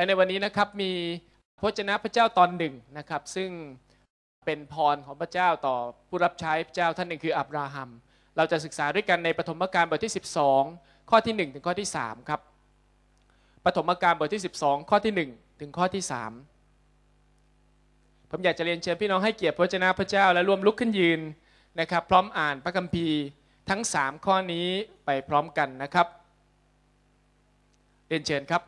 และในวันนี้นะครับมีพระเจ้าพระเจ้าตอนหนึ่งนะครับ ซึ่งเป็นพรของพระเจ้าต่อผู้รับใช้พระเจ้าท่านหนึ่งคืออับราฮัมเราจะศึกษาด้วยกันในปฐมกาลบทที่ 12 ข้อที่ 1 ถึงข้อที่3ครับ ปฐมกาลบทที่ 12 ข้อที่ 1 ถึงข้อที่3ผมอยากจะเรียนเชิญพี่น้องให้เกียรติพระเจ้าพระเจ้าและร่วมลุกขึ้นยืนนะครับ พร้อมอ่านพระคัมภีร์ทั้ง 3 ข้อนี้ไปพร้อมกันนะครับเรียนเชิญครับ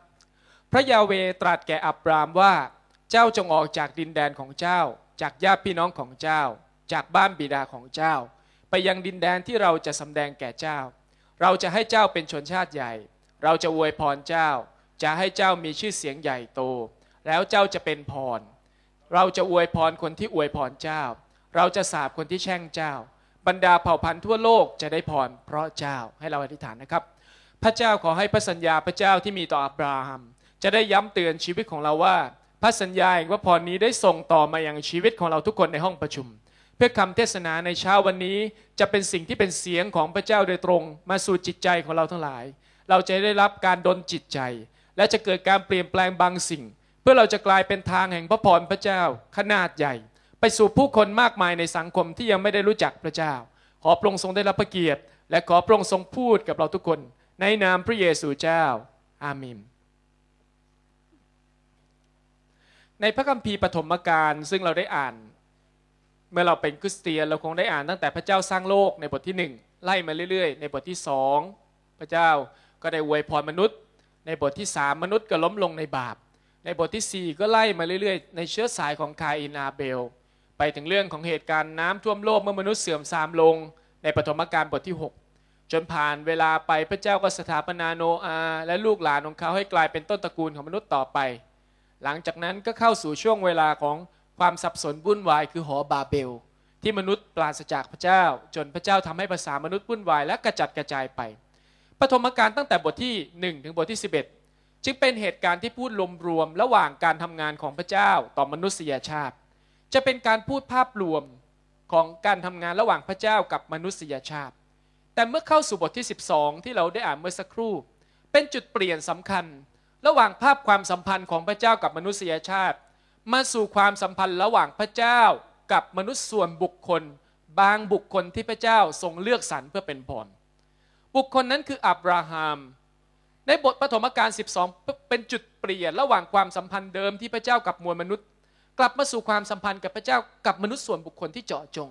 พระยาเวตรัสแก่อับรามว่า เจ้าจงออกจากดินแดนของเจ้า จากญาติพี่น้องของเจ้า จากบ้านบิดาของเจ้า ไปยังดินแดนที่เราจะสำแดงแก่เจ้า เราจะให้เจ้าเป็นชนชาติใหญ่ เราจะอวยพรเจ้า จะให้เจ้ามีชื่อเสียงใหญ่โต แล้วเจ้าจะเป็นพรเราจะอวยพรคนที่อวยพรเจ้า เราจะสาบคนที่แช่งเจ้า บรรดาเผ่าพันธุ์ทั่วโลกจะได้พรเพราะเจ้าให้เราอธิษฐานนะครับ พระเจ้าขอให้พระสัญญาพระเจ้าที่มีต่ออับราฮัมจะได้ย้ำเตือนชีวิตของเราว่า พระสัญญาแห่งพระพรนี้ได้ส่งต่อมาอย่างชีวิตของเราทุกคนในห้องประชุม เพื่อคำเทศนาในเช้าวันนี้จะเป็นสิ่งที่เป็นเสียงของพระเจ้าโดยตรง มาสู่จิตใจของเราทั้งหลาย เราจะได้รับการดนจิตใจ และจะเกิดการเปลี่ยนแปลงบางสิ่ง เพื่อเราจะกลายเป็นทางแห่งพระพรพระเจ้าขนาดใหญ่ ไปสู่ผู้คนมากมายในสังคมที่ยังไม่ได้รู้จักพระเจ้า ขอพระองค์ทรงได้รับพระเกียรติและขอพระองค์ทรงพูดกับเราทุกคน ในนามพระเยซูเจ้า อาเมนในพระคัมภีร์ปฐมกาลซึ่งเราได้อ่าน เมื่อเราเป็นคริสเตียนเราคงได้อ่านตั้งแต่พระเจ้าสร้างโลกในบทที่1ไล่มาเรื่อย ๆ ในบทที่2พระเจ้าก็ได้อวยพรมนุษย์ ในบทที่3มนุษย์ก็ล้มลงในบาป ในบทที่4ก็ไล่มาเรื่อยๆ ในเชื้อสายของคาอินาเบล ไปถึงเรื่องของเหตุการณ์น้ำท่วมโลกเมื่อมนุษย์เสื่อมทรามลงในปฐมกาลบทที่ 6 จนผ่านเวลาไปพระเจ้าก็สถาปนาโนอาและลูกหลานของเขาให้กลายเป็นต้นตระกูลของมนุษย์ต่อไปหลังจากนั้นก็เข้าสู่ช่วงเวลาของความสับสนวุ่นวายคือหอบาเบล ที่มนุษย์ปราศจากพระเจ้า จนพระเจ้าทำให้ภาษามนุษย์วุ่นวาย และกระจัดกระจายไปปฐมกาลตั้งแต่บทที่ 1 ถึงบทที่ 11จึงเป็นเหตุการณ์ที่พูดรวมๆระหว่างการทำงานของพระเจ้าต่อมนุษยชาติ จะเป็นการพูดภาพรวมของการทำงานระหว่างพระเจ้ากับมนุษยชาติ แต่เมื่อเข้าสู่บทที่ 12 ที่เราได้อ่านเมื่อสักครู่ เป็นจุดเปลี่ยนสำคัญระหว่างภาพความสัมพันธ์ของพระเจ้ากับมนุษยชาติ มาสู่ความสัมพันธ์ระหว่างพระเจ้ากับมนุษย์ส่วนบุคคล บางบุคคลที่พระเจ้าทรงเลือกสรรเพื่อเป็นพรบุคคลนั้นคืออับราฮัมในบทปฐมกาล 12 เป็นจุดเปลี่ยนระหว่างความสัมพันธ์เดิมที่พระเจ้ากับมวลมนุษย์ กลับมาสู่ความสัมพันธ์กับพระเจ้ากับมนุษย์ส่วนบุคคลที่เจาะจง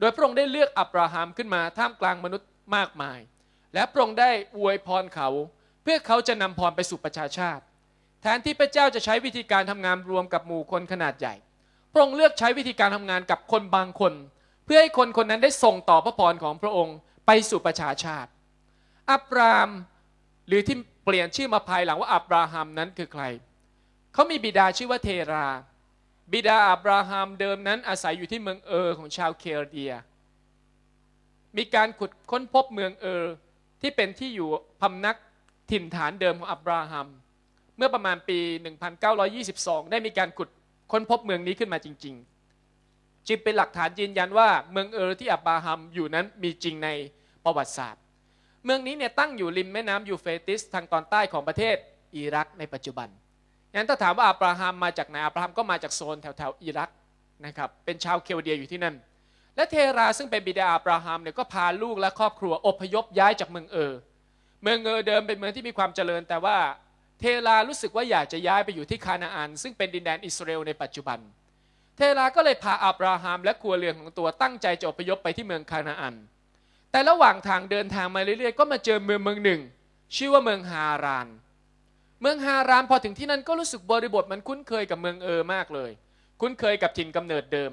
โดยพระองค์ได้เลือกอับราฮัมขึ้นมาท่ามกลางมนุษย์มากมาย และพระองค์ได้อวยพรเขาเพื่อเขาจะนำพรไปสู่ประชาชาติแทนที่พระเจ้าจะใช้วิธีการทำงานรวมกับหมู่คนขนาดใหญ่พระองค์เลือกใช้วิธีการทำงานกับคนบางคน เพื่อให้คนคนนั้นได้ส่งต่อพระพรของพระองค์ไปสู่ประชาชาติอับรามหรือที่เปลี่ยนชื่อมาภายหลังว่าอับราฮัมนั้นคือใคร เขามีบิดาชื่อว่าเทรา บิดาอับราฮัมเดิมนั้นอาศัยอยู่ที่เมืองเออของชาวเคลเดีย มีการขุดค้นพบเมืองเออที่เป็นที่อยู่พำนักถิ่นฐานเดิมของอับราฮัม เมื่อประมาณปี 1922 ได้มีการขุดค้นพบเมืองนี้ขึ้นมาจริง ๆจึงเป็นหลักฐานยืนยันว่าเมืองเออที่อับราฮัมอยู่นั้นมีจริงในประวัติศาสตร์ เมืองนี้เนี่ยตั้งอยู่ริมแม่น้ำยูเฟติสทางตอนใต้ของประเทศอิรักในปัจจุบัน งั้นถ้าถามว่าอับราฮัมมาจากไหนอับราฮัมก็มาจากโซนแถวๆอิรักนะครับ เป็นชาวเคลเดียอยู่ที่นั่น และเทราซึ่งเป็นบิดาอับราฮัมเนี่ยก็พาลูกและครอบครัวอพยพย้ายจากเมืองเออเมืองเอเดิมเป็นเมืองที่มีความเจริญ แต่ว่าเทลารู้สึกว่าอยากจะย้ายไปอยู่ที่คานาอันซึ่งเป็นดินแดนอิสราเอลในปัจจุบัน เทลาก็เลยพาอับราฮัมและครัวเรือนของตัวตั้งใจจะอพยพไปที่เมืองคานาอัน แต่ระหว่างทางเดินทางมาเรื่อยๆก็มาเจอเมืองเมืองหนึ่ง ชื่อว่าเมืองฮาราน เมืองฮารานพอถึงที่นั่นก็รู้สึกบริบทมันคุ้นเคยกับเมืองเออมากเลย คุ้นเคยกับถิ่นกำเนิดเดิม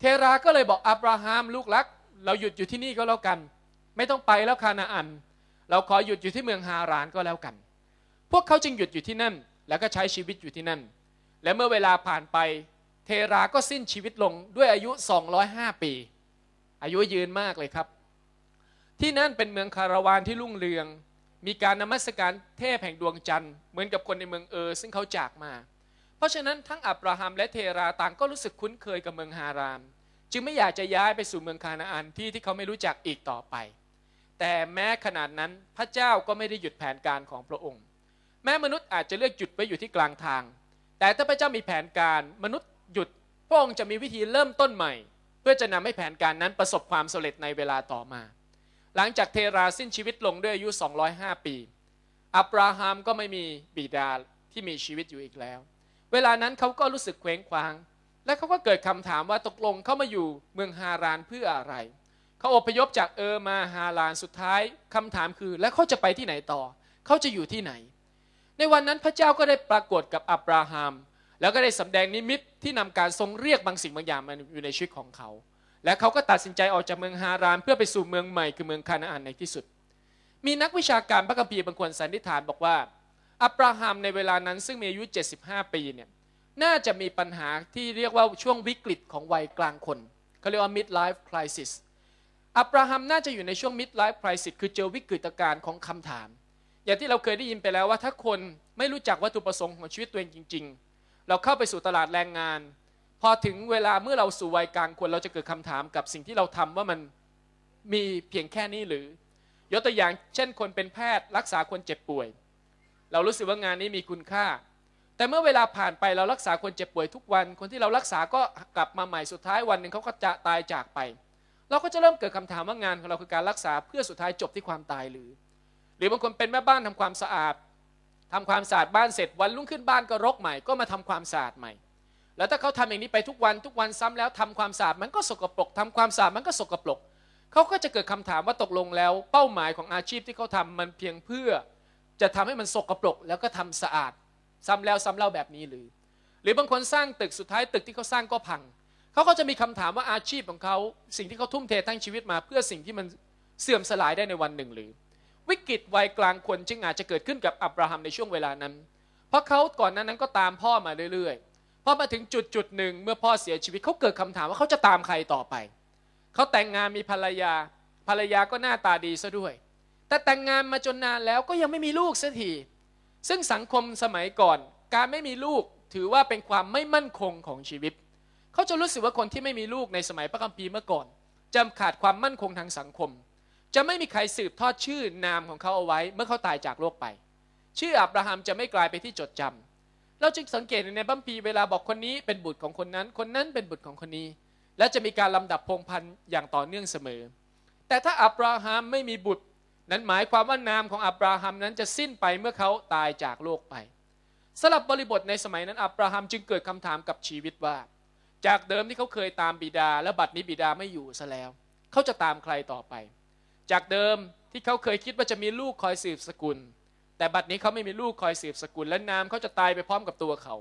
เทราก็เลยบอกอับราฮัมลูกรัก เราหยุดอยู่ที่นี่ก็แล้วกัน ไม่ต้องไปแล้วคานาอันเราขอหยุดอยู่ที่เมืองฮารานก็แล้วกัน พวกเขาจึงหยุดอยู่ที่นั่น แล้วก็ใช้ชีวิตอยู่ที่นั่น และเมื่อเวลาผ่านไปเทราก็สิ้นชีวิตลงด้วยอายุ 205 ปี อายุยืนมากเลยครับ ที่นั่นเป็นเมืองคาราวานที่รุ่งเรือง มีการนมัสการเทพแห่งดวงจันทร์เหมือนกับคนในเมืองเออซึ่งเขาจากมา เพราะฉะนั้นทั้งอับราฮัมและเทราต่างก็รู้สึกคุ้นเคยกับเมืองฮาราม จึงไม่อยากจะย้ายไปสู่เมืองคานาอันที่ที่เขาไม่รู้จักอีกต่อไปแต่แม้ขนาดนั้นพระเจ้าก็ไม่ได้หยุดแผนการของพระองค์ แม้มนุษย์อาจจะเลือกหยุดไว้อยู่ที่กลางทาง แต่ถ้าพระเจ้ามีแผนการ มนุษย์หยุดพระองค์จะมีวิธีเริ่มต้นใหม่ เพื่อจะนำให้แผนการนั้นประสบความสำเร็จในเวลาต่อมา หลังจากเทราสิ้นชีวิตลงด้วยอายุ 205 ปีอับราฮัมก็ไม่มีบิดาที่มีชีวิตอยู่อีกแล้ว เวลานั้นเขาก็รู้สึกเคว้งคว้าง และเขาก็เกิดคำถามว่าตกลงเขามาอยู่เมืองฮารานเพื่ออะไรเขาอพยพจากเออมาฮาลานสุดท้ายคำถามคือแล้วเขาจะไปที่ไหนต่อ เขาจะอยู่ที่ไหน ในวันนั้นพระเจ้าก็ได้ปรากฏกับอับราฮัมแล้วก็ได้สำแดงนิมิต ที่นำการทรงเรียกบางสิ่งบางอย่างมาอยู่ในชีวิตของเขา และเขาก็ตัดสินใจออกจากเมืองฮารานเพื่อไปสู่เมืองใหม่คือเมืองคานาอันในที่สุด มีนักวิชาการพระคัมภีร์บางคนสันนิษฐานบอกว่า อับราฮัมในเวลานั้นซึ่งมีอายุ75ปีเนี่ยน่าจะมีปัญหาที่เรียกว่าช่วงวิกฤตของวัยกลางคนเขาเรียกว่า midlife crisis อับราฮัมน่าจะอยู่ในช่วงมิดไลฟ์คริสต์คือเจอวิกฤตการณ์ของคำถาม อย่างที่เราเคยได้ยินไปแล้วว่าถ้าคนไม่รู้จักวัตถุประสงค์ของชีวิตตัวเองจริงๆ เราเข้าไปสู่ตลาดแรงงาน พอถึงเวลาเมื่อเราสู่วัยกลางคนเราจะเกิดคำถามกับสิ่งที่เราทำว่ามันมีเพียงแค่นี้หรือยกตัวอย่างเช่นคนเป็นแพทย์รักษาคนเจ็บป่วย เรารู้สึกว่างานนี้มีคุณค่า แต่เมื่อเวลาผ่านไปเรารักษาคนเจ็บป่วย ทุกวันคนที่เรารักษาก็กลับมาใหม่สุดท้ายวันหนึ่งเขาก็จะตายจากไปเราก็จะเริ่มเกิดคำถามว่างานของเราคือการรักษาเพื่อสุดท้ายจบที่ความตายหรือ หรือบางคนเป็นแม่บ้านทำความสะอาด ทำความสะอาดบ้านเสร็จ วันรุ่งขึ้นบ้านก็รกใหม่ ก็มาทำความสะอาดใหม่ แล้วถ้าเขาทำอย่างนี้ไปทุกวันทุกวันซ้ำแล้วทำความสะอาดมันก็สกปรกทำความสะอาดมันก็สกปรกเขาก็จะเกิดคำถามว่าตกลงแล้ว เป้าหมายของอาชีพที่เขาทำมันเพียงเพื่อจะทำให้มันสกปรกแล้วก็ทำสะอาด ซ้ำแล้วซ้ำเล่าแบบนี้หรือ หรือบางคนสร้างตึกสุดท้ายตึกที่เขาสร้างก็พังเขาก็จะมีคำถามว่าอาชีพของเขาสิ่งที่เขาทุ่มเททั้งชีวิตมาเพื่อสิ่งที่มันเสื่อมสลายได้ในวันหนึ่งหรือ วิกฤตวัยกลางคนจึงอาจจะเกิดขึ้นกับอับราฮัมในช่วงเวลานั้น เพราะเขาก่อนนั้นนั้นก็ตามพ่อมาเรื่อย ๆพอมาถึงจุดจุดหนึ่งเมื่อพ่อเสียชีวิตเขาเกิดคำถามว่าเขาจะตามใครต่อไป เขาแต่งงานมีภรรยา ภรรยาก็หน้าตาดีซะด้วย แต่แต่งงานมาจนนานแล้วก็ยังไม่มีลูกสักทีซึ่งสังคมสมัยก่อน การไม่มีลูกถือว่าเป็นความไม่มั่นคงของชีวิตเขาจะรู้สึกว่าคนที่ไม่มีลูกในสมัยพระคัมภีร์เมื่อก่อน จะขาดความมั่นคงทางสังคม จะไม่มีใครสืบทอดชื่อนามของเขาเอาไว้เมื่อเขาตายจากโลกไป ชื่ออับราฮัมจะไม่กลายไปที่จดจำ เราจึงสังเกตในบัมพีเวลาบอกคนนี้เป็นบุตรของคนนั้น คนนั้นเป็นบุตรของคนนี้ และจะมีการลำดับพงพันธ์อย่างต่อเนื่องเสมอ แต่ถ้าอับราฮัมไม่มีบุตร นั้นหมายความว่านามของอับราฮัมนั้นจะสิ้นไปเมื่อเขาตายจากโลกไปสำหรับบริบทในสมัยนั้นอับราฮัมจึงเกิดคำถามกับชีวิตว่าจากเดิมที่เขาเคยตามบิดา และบัดนี้บิดาไม่อยู่ซะแล้ว เขาจะตามใครต่อไป จากเดิมที่เขาเคยคิดว่าจะมีลูกคอยสืบสกุล แต่บัดนี้เขาไม่มีลูกคอยสืบสกุล และนามเขาจะตายไปพร้อมกับตัวเขา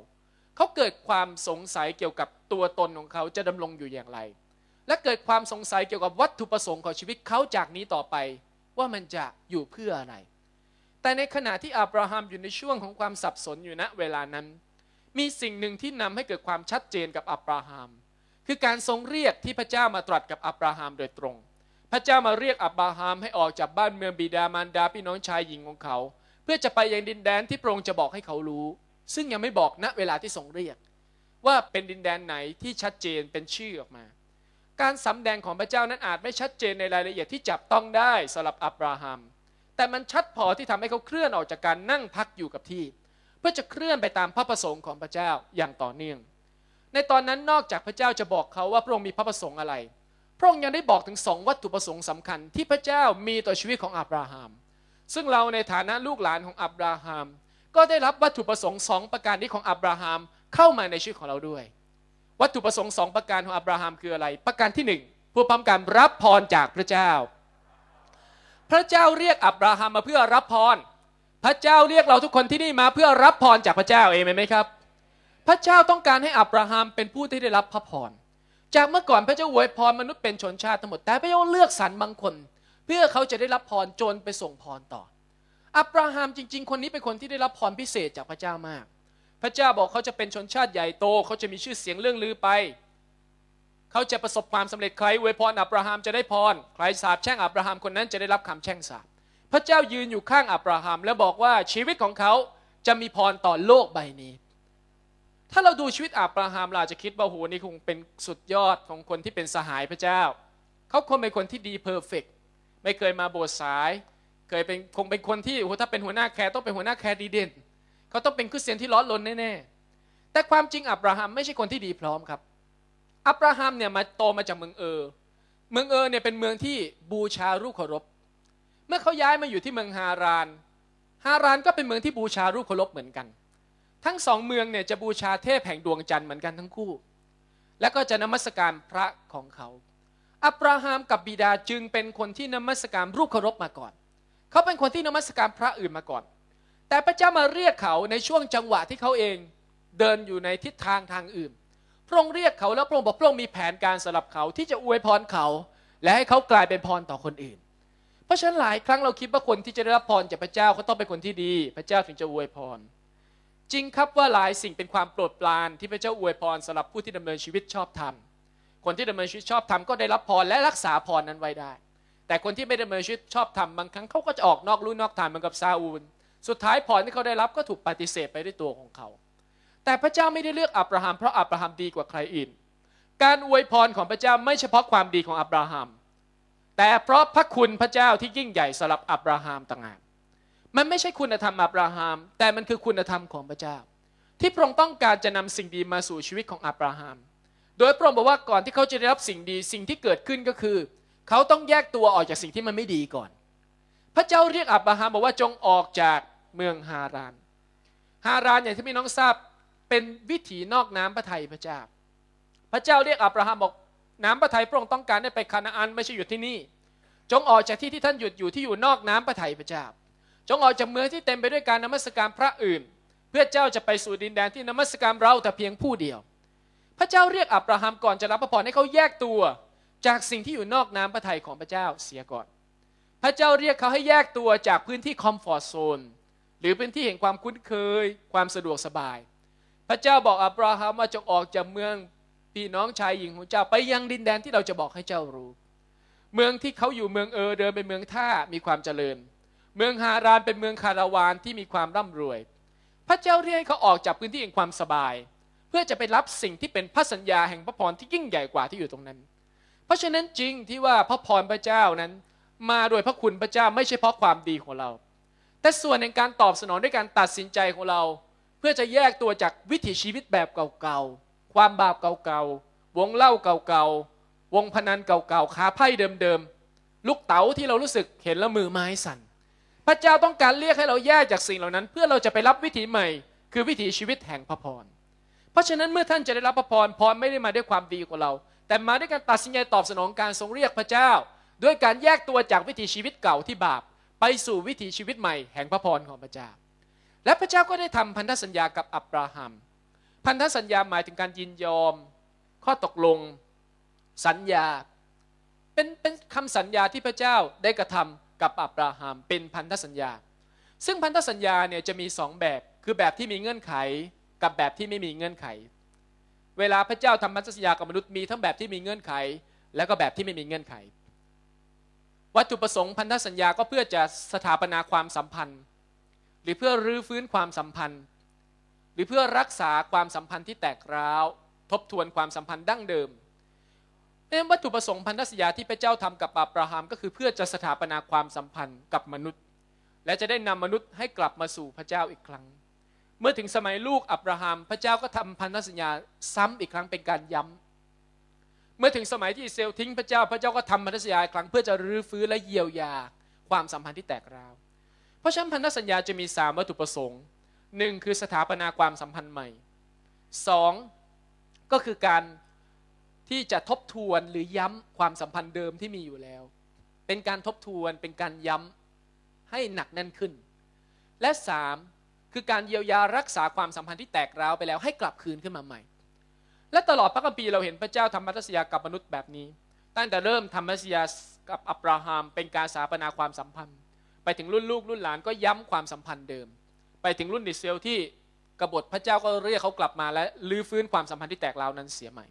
เขาเกิดความสงสัยเกี่ยวกับตัวตนของเขาจะดำรงอยู่อย่างไร และเกิดความสงสัยเกี่ยวกับวัตถุประสงค์ของชีวิตเขาจากนี้ต่อไปว่ามันจะอยู่เพื่ออะไร แต่ในขณะที่อับราฮัมอยู่ในช่วงของความสับสนอยู่ณเวลานั้นมีสิ่งหนึ่งที่นำให้เกิดความชัดเจนกับอับราฮัม คือการทรงเรียกที่พระเจ้ามาตรัสกับอับราฮัมโดยตรง พระเจ้ามาเรียกอับราฮัมให้ออกจากบ้านเมืองบิดามารดาพี่น้องชายหญิงของเขา เพื่อจะไปยังดินแดนที่พระองค์จะบอกให้เขารู้ ซึ่งยังไม่บอกณเวลาที่ทรงเรียก ว่าเป็นดินแดนไหนที่ชัดเจนเป็นชื่อออกมา การสำแดงของพระเจ้านั้นอาจไม่ชัดเจนในรายละเอียดที่จับต้องได้สำหรับอับราฮัมแต่มันชัดพอที่ทำให้เขาเคลื่อนออกจากการนั่งพักอยู่กับที่เพื่อจะเคลื่อนไปตามพระประสงค์ของพระเจ้าอย่างต่อเนื่อง ในตอนนั้นนอกจากพระเจ้าจะบอกเขาว่าพระองค์มีพระประสงค์อะไร พระองค์ยังได้บอกถึงสองวัตถุประสงค์สำคัญที่พระเจ้ามีต่อชีวิตของอับราฮัม ซึ่งเราในฐานะลูกหลานของอับราฮัม ก็ได้รับวัตถุประสงค์สองประการนี้ของอับราฮัม เข้ามาในชีวิตของเราด้วย วัตถุประสงค์สองประการของอับราฮัมคืออะไร ประการที่หนึ่งเพื่อพร้อมการรับพรจากพระเจ้า พระเจ้าเรียกอับราฮัมมาเพื่อรับพรพระเจ้าเรียกเราทุกคนที่นี่มาเพื่อรับพรจากพระเจ้าเองไหมครับ พระเจ้าต้องการให้อับราฮัมเป็นผู้ที่ได้รับพระพร จากเมื่อก่อนพระเจ้าอวยพรมนุษย์เป็นชนชาติทั้งหมดแต่พระเจ้าเลือกสรรบางคน เพื่อเขาจะได้รับพรจนไปส่งพรต่อ อับราฮัมจริง ๆ คนนี้เป็นคนที่ได้รับพรพิเศษจากพระเจ้ามาก พระเจ้าบอกเขาจะเป็นชนชาติใหญ่โตเขาจะมีชื่อเสียงเรื่องลือไป เขาจะประสบความสำเร็จใครอวยพรอับราฮัมจะได้พร ใครสาบแช่งอับราฮัมคนนั้นจะได้รับคำแช่งสาบพระเจ้ายืนอยู่ข้างอับราฮัมและบอกว่าชีวิตของเขาจะมีพรต่อโลกใบนี้ ถ้าเราดูชีวิตอับราฮัมเราจะคิดว่าโหนี่คงเป็นสุดยอดของคนที่เป็นสหายพระเจ้า เขาคงเป็นคนที่ดีเพอร์เฟกไม่เคยมาโบสสาย เคยเป็นคงเป็นคนที่โหถ้าเป็นหัวหน้าแคร์ต้องเป็นหัวหน้าแคร์ดีเด่น เขาต้องเป็นคริสเตียนที่ร้อนรนแน่ๆ แต่ความจริงอับราฮัมไม่ใช่คนที่ดีพร้อมครับ อับราฮัมเนี่ยมาโตมาจากเมืองเออ เมืองเออเนี่ยเป็นเมืองที่บูชารูปเคารพเมื่อเขาย้ายมาอยู่ที่เมืองฮาราน ฮารานก็เป็นเมืองที่บูชารูปเคารพเหมือนกัน ทั้งสองเมืองเนี่ยจะบูชาเทพแห่งดวงจันทร์เหมือนกันทั้งคู่ และก็จะนมัสการพระของเขา อับราฮัมกับบิดาจึงเป็นคนที่นมัสการรูปเคารพมาก่อน เขาเป็นคนที่นมัสการพระอื่นมาก่อน แต่พระเจ้ามาเรียกเขาในช่วงจังหวะที่เขาเองเดินอยู่ในทิศทางทางอื่น พระองค์เรียกเขาแล้วพระองค์บอกพระองค์มีแผนการสำหรับเขาที่จะอวยพรเขา และให้เขากลายเป็นพรต่อคนอื่นราะฉะนั้นหลายครั้งเราคิดว่าคนที่จะได้รับพรจากพระเจ้าเขาต้องเป็นคนที่ดี พระเจ้าถึงจะอวยพร จริงครับว่าหลายสิ่งเป็นความโปรดปรานที่พระเจ้าอวยพรสำหรับผู้ที่ดำเนินชีวิตชอบธรรมคนที่ดำเนินชีวิตชอบธรรมก็ได้รับพรและรักษาพรนั้นไว้ได้ แต่คนที่ไม่ดำเนินชีวิตชอบธรรมบางครั้งเขาก็จะออกนอกลู่นอกทางเหมือนกับซาอูล สุดท้ายพรที่เขาได้รับก็ถูกปฏิเสธไปด้วยตัวของเขา แต่พระเจ้าไม่ได้เลือกอับราฮัมเพราะอับราฮัมดีกว่าใครอื่น การอวยพรของพระเจ้าไม่เฉพาะความดีของอับราฮัมแต่เพราะพระคุณพระเจ้าที่ยิ่งใหญ่สำหรับอับราฮัมต่างหาก มันไม่ใช่คุณธรรมอับราฮัมแต่มันคือคุณธรรมของพระเจ้า ที่พระองค์ต้องการจะนำสิ่งดีมาสู่ชีวิตของอับราฮัม โดยพระองค์บอกว่าก่อนที่เขาจะได้รับสิ่งดีสิ่งที่เกิดขึ้นก็คือ เขาต้องแยกตัวออกจากสิ่งที่มันไม่ดีก่อน พระเจ้าเรียกอับราฮัมบอกว่าจงออกจากเมืองฮาราน ฮารานอย่างที่พี่น้องทราบเป็นวิถีนอกน้ำพระทัยพระเจ้าพระเจ้าเรียกอับราฮัมบอกน้ำพระทัยพระองค์ต้องการได้ไปคานาอันไม่ใช่อยู่ที่นี่ จงออกจากที่ที่ท่านหยุดอยู่ที่อยู่นอกน้ำพระทัยพระเจ้า จงออกจากเมืองที่เต็มไปด้วยการนมัสการพระอื่น เพื่อเจ้าจะไปสู่ดินแดนที่นมัสการเราแต่เพียงผู้เดียว พระเจ้าเรียกอับราฮัมก่อนจะรับพระพรให้เขาแยกตัวจากสิ่งที่อยู่นอกน้ำพระทัยของพระเจ้าเสียก่อน พระเจ้าเรียกเขาให้แยกตัวจากพื้นที่คอมฟอร์ทโซน หรือพื้นที่แห่งความคุ้นเคยความสะดวกสบาย พระเจ้าบอกอับราฮัมว่าจงออกจากเมืองพี่น้องชายหญิงของเจ้าไปยังดินแดนที่เราจะบอกให้เจ้ารู้ เมืองที่เขาอยู่เมืองเออเดินเป็นเมืองท่ามีความเจริญ เมืองฮารานเป็นเมืองคาราวานที่มีความร่ำรวย พระเจ้าเรียกเขาออกจากพื้นที่แห่งความสบาย เพื่อจะไปรับสิ่งที่เป็นพระสัญญาแห่งพระพรที่ยิ่งใหญ่กว่าที่อยู่ตรงนั้น เพราะฉะนั้นจริงที่ว่าพระพรพระเจ้านั้น มาโดยพระคุณพระเจ้าไม่ใช่เพราะความดีของเรา แต่ส่วนในการตอบสนองด้วยการตัดสินใจของเรา เพื่อจะแยกตัวจากวิถีชีวิตแบบเก่าๆความบาปเก่าๆ วงเล่าเก่าๆ วงพนันเก่าๆ ขาไพ่เดิมๆ ลูกเต๋าที่เรารู้สึกเห็นแล้วมือไม้สั่น พระเจ้าต้องการเรียกให้เราแยกจากสิ่งเหล่านั้น เพื่อเราจะไปรับวิถีใหม่ คือวิถีชีวิตแห่งพระพร เพราะฉะนั้นเมื่อท่านจะได้รับพระพรพรไม่ได้มาด้วยความดีกว่าเรา แต่มาด้วยการตัดสินใจตอบสนองการทรงเรียกพระเจ้า ด้วยการแยกตัวจากวิถีชีวิตเก่าที่บาป ไปสู่วิถีชีวิตใหม่แห่งพระพรของพระเจ้า และพระเจ้าก็ได้ทำพันธสัญญากับอับราฮัมพันธสัญญาหมายถึงการยินยอมข้อตกลง สัญญา เป็นเป็นคำสัญญาที่พระเจ้าได้กระทำกับอับราฮัมเป็นพันธสัญญา ซึ่งพันธสัญญาเนี่ยจะมีสองแบบ คือแบบที่มีเงื่อนไข กับแบบที่ไม่มีเงื่อนไข เวลาพระเจ้าทำพันธสัญญากับมนุษย์มีทั้งแบบที่มีเงื่อนไข และก็แบบที่ไม่มีเงื่อนไข วัตถุประสงค์พันธสัญญาก็เพื่อจะสถาปนาความสัมพันธ์ หรือเพื่อรื้อฟื้นความสัมพันธ์หรือเพื่อรักษาความสัมพันธ์ที่แตกร้าว ทบทวนความสัมพันธ์ดั้งเดิมเนื่องวัตถุประสงค์พันธสัญญาที่พระเจ้าทำกับอับราฮัมก็คือ เพื่อจะสถาปนาความสัมพันธ์กับมนุษย์ และจะได้นำมนุษย์ให้กลับมาสู่พระเจ้าอีกครั้ง เมื่อถึงสมัยลูกอับราฮัมพระเจ้าก็ทำพันธสัญญาซ้ำอีกครั้งเป็นการย้ำ เมื่อถึงสมัยที่อิสราเอลทิ้ง พระเจ้าพระเจ้าก็ทำพันธสัญญาครั้งเพื่อจะรื้อฟื้นและเยียวยาความสัมพันธ์ที่แตกร้าว เพราะฉะนั้นพันธสัญญาจะมีสามวัตถุประสงค์หนึ่งคือสถาปนาความสัมพันธ์ใหม่สองก็คือการที่จะทบทวนหรือย้ำความสัมพันธ์เดิมที่มีอยู่แล้ว เป็นการทบทวนเป็นการย้ำให้หนักแน่นขึ้น และสามคือการเยียวยารักษาความสัมพันธ์ที่แตกร้าวไปแล้วให้กลับคืนขึ้นมาใหม่ และตลอดพระคัมภีร์เราเห็นพระเจ้าทำมัตสยากับมนุษย์แบบนี้ ตั้งแต่เริ่มทำมัตสยากับอับราฮัมเป็นการสถาปนาความสัมพันธ์ ไปถึงรุ่นลูกรุ่นหลานก็ย้ำความสัมพันธ์เดิมไปถึงรุ่นดิเซลที่กบฏพระเจ้าก็เรียกเขากลับมาและลื้อฟื้นความสัมพันธ์ที่แตกราวนั้นเสียใหม่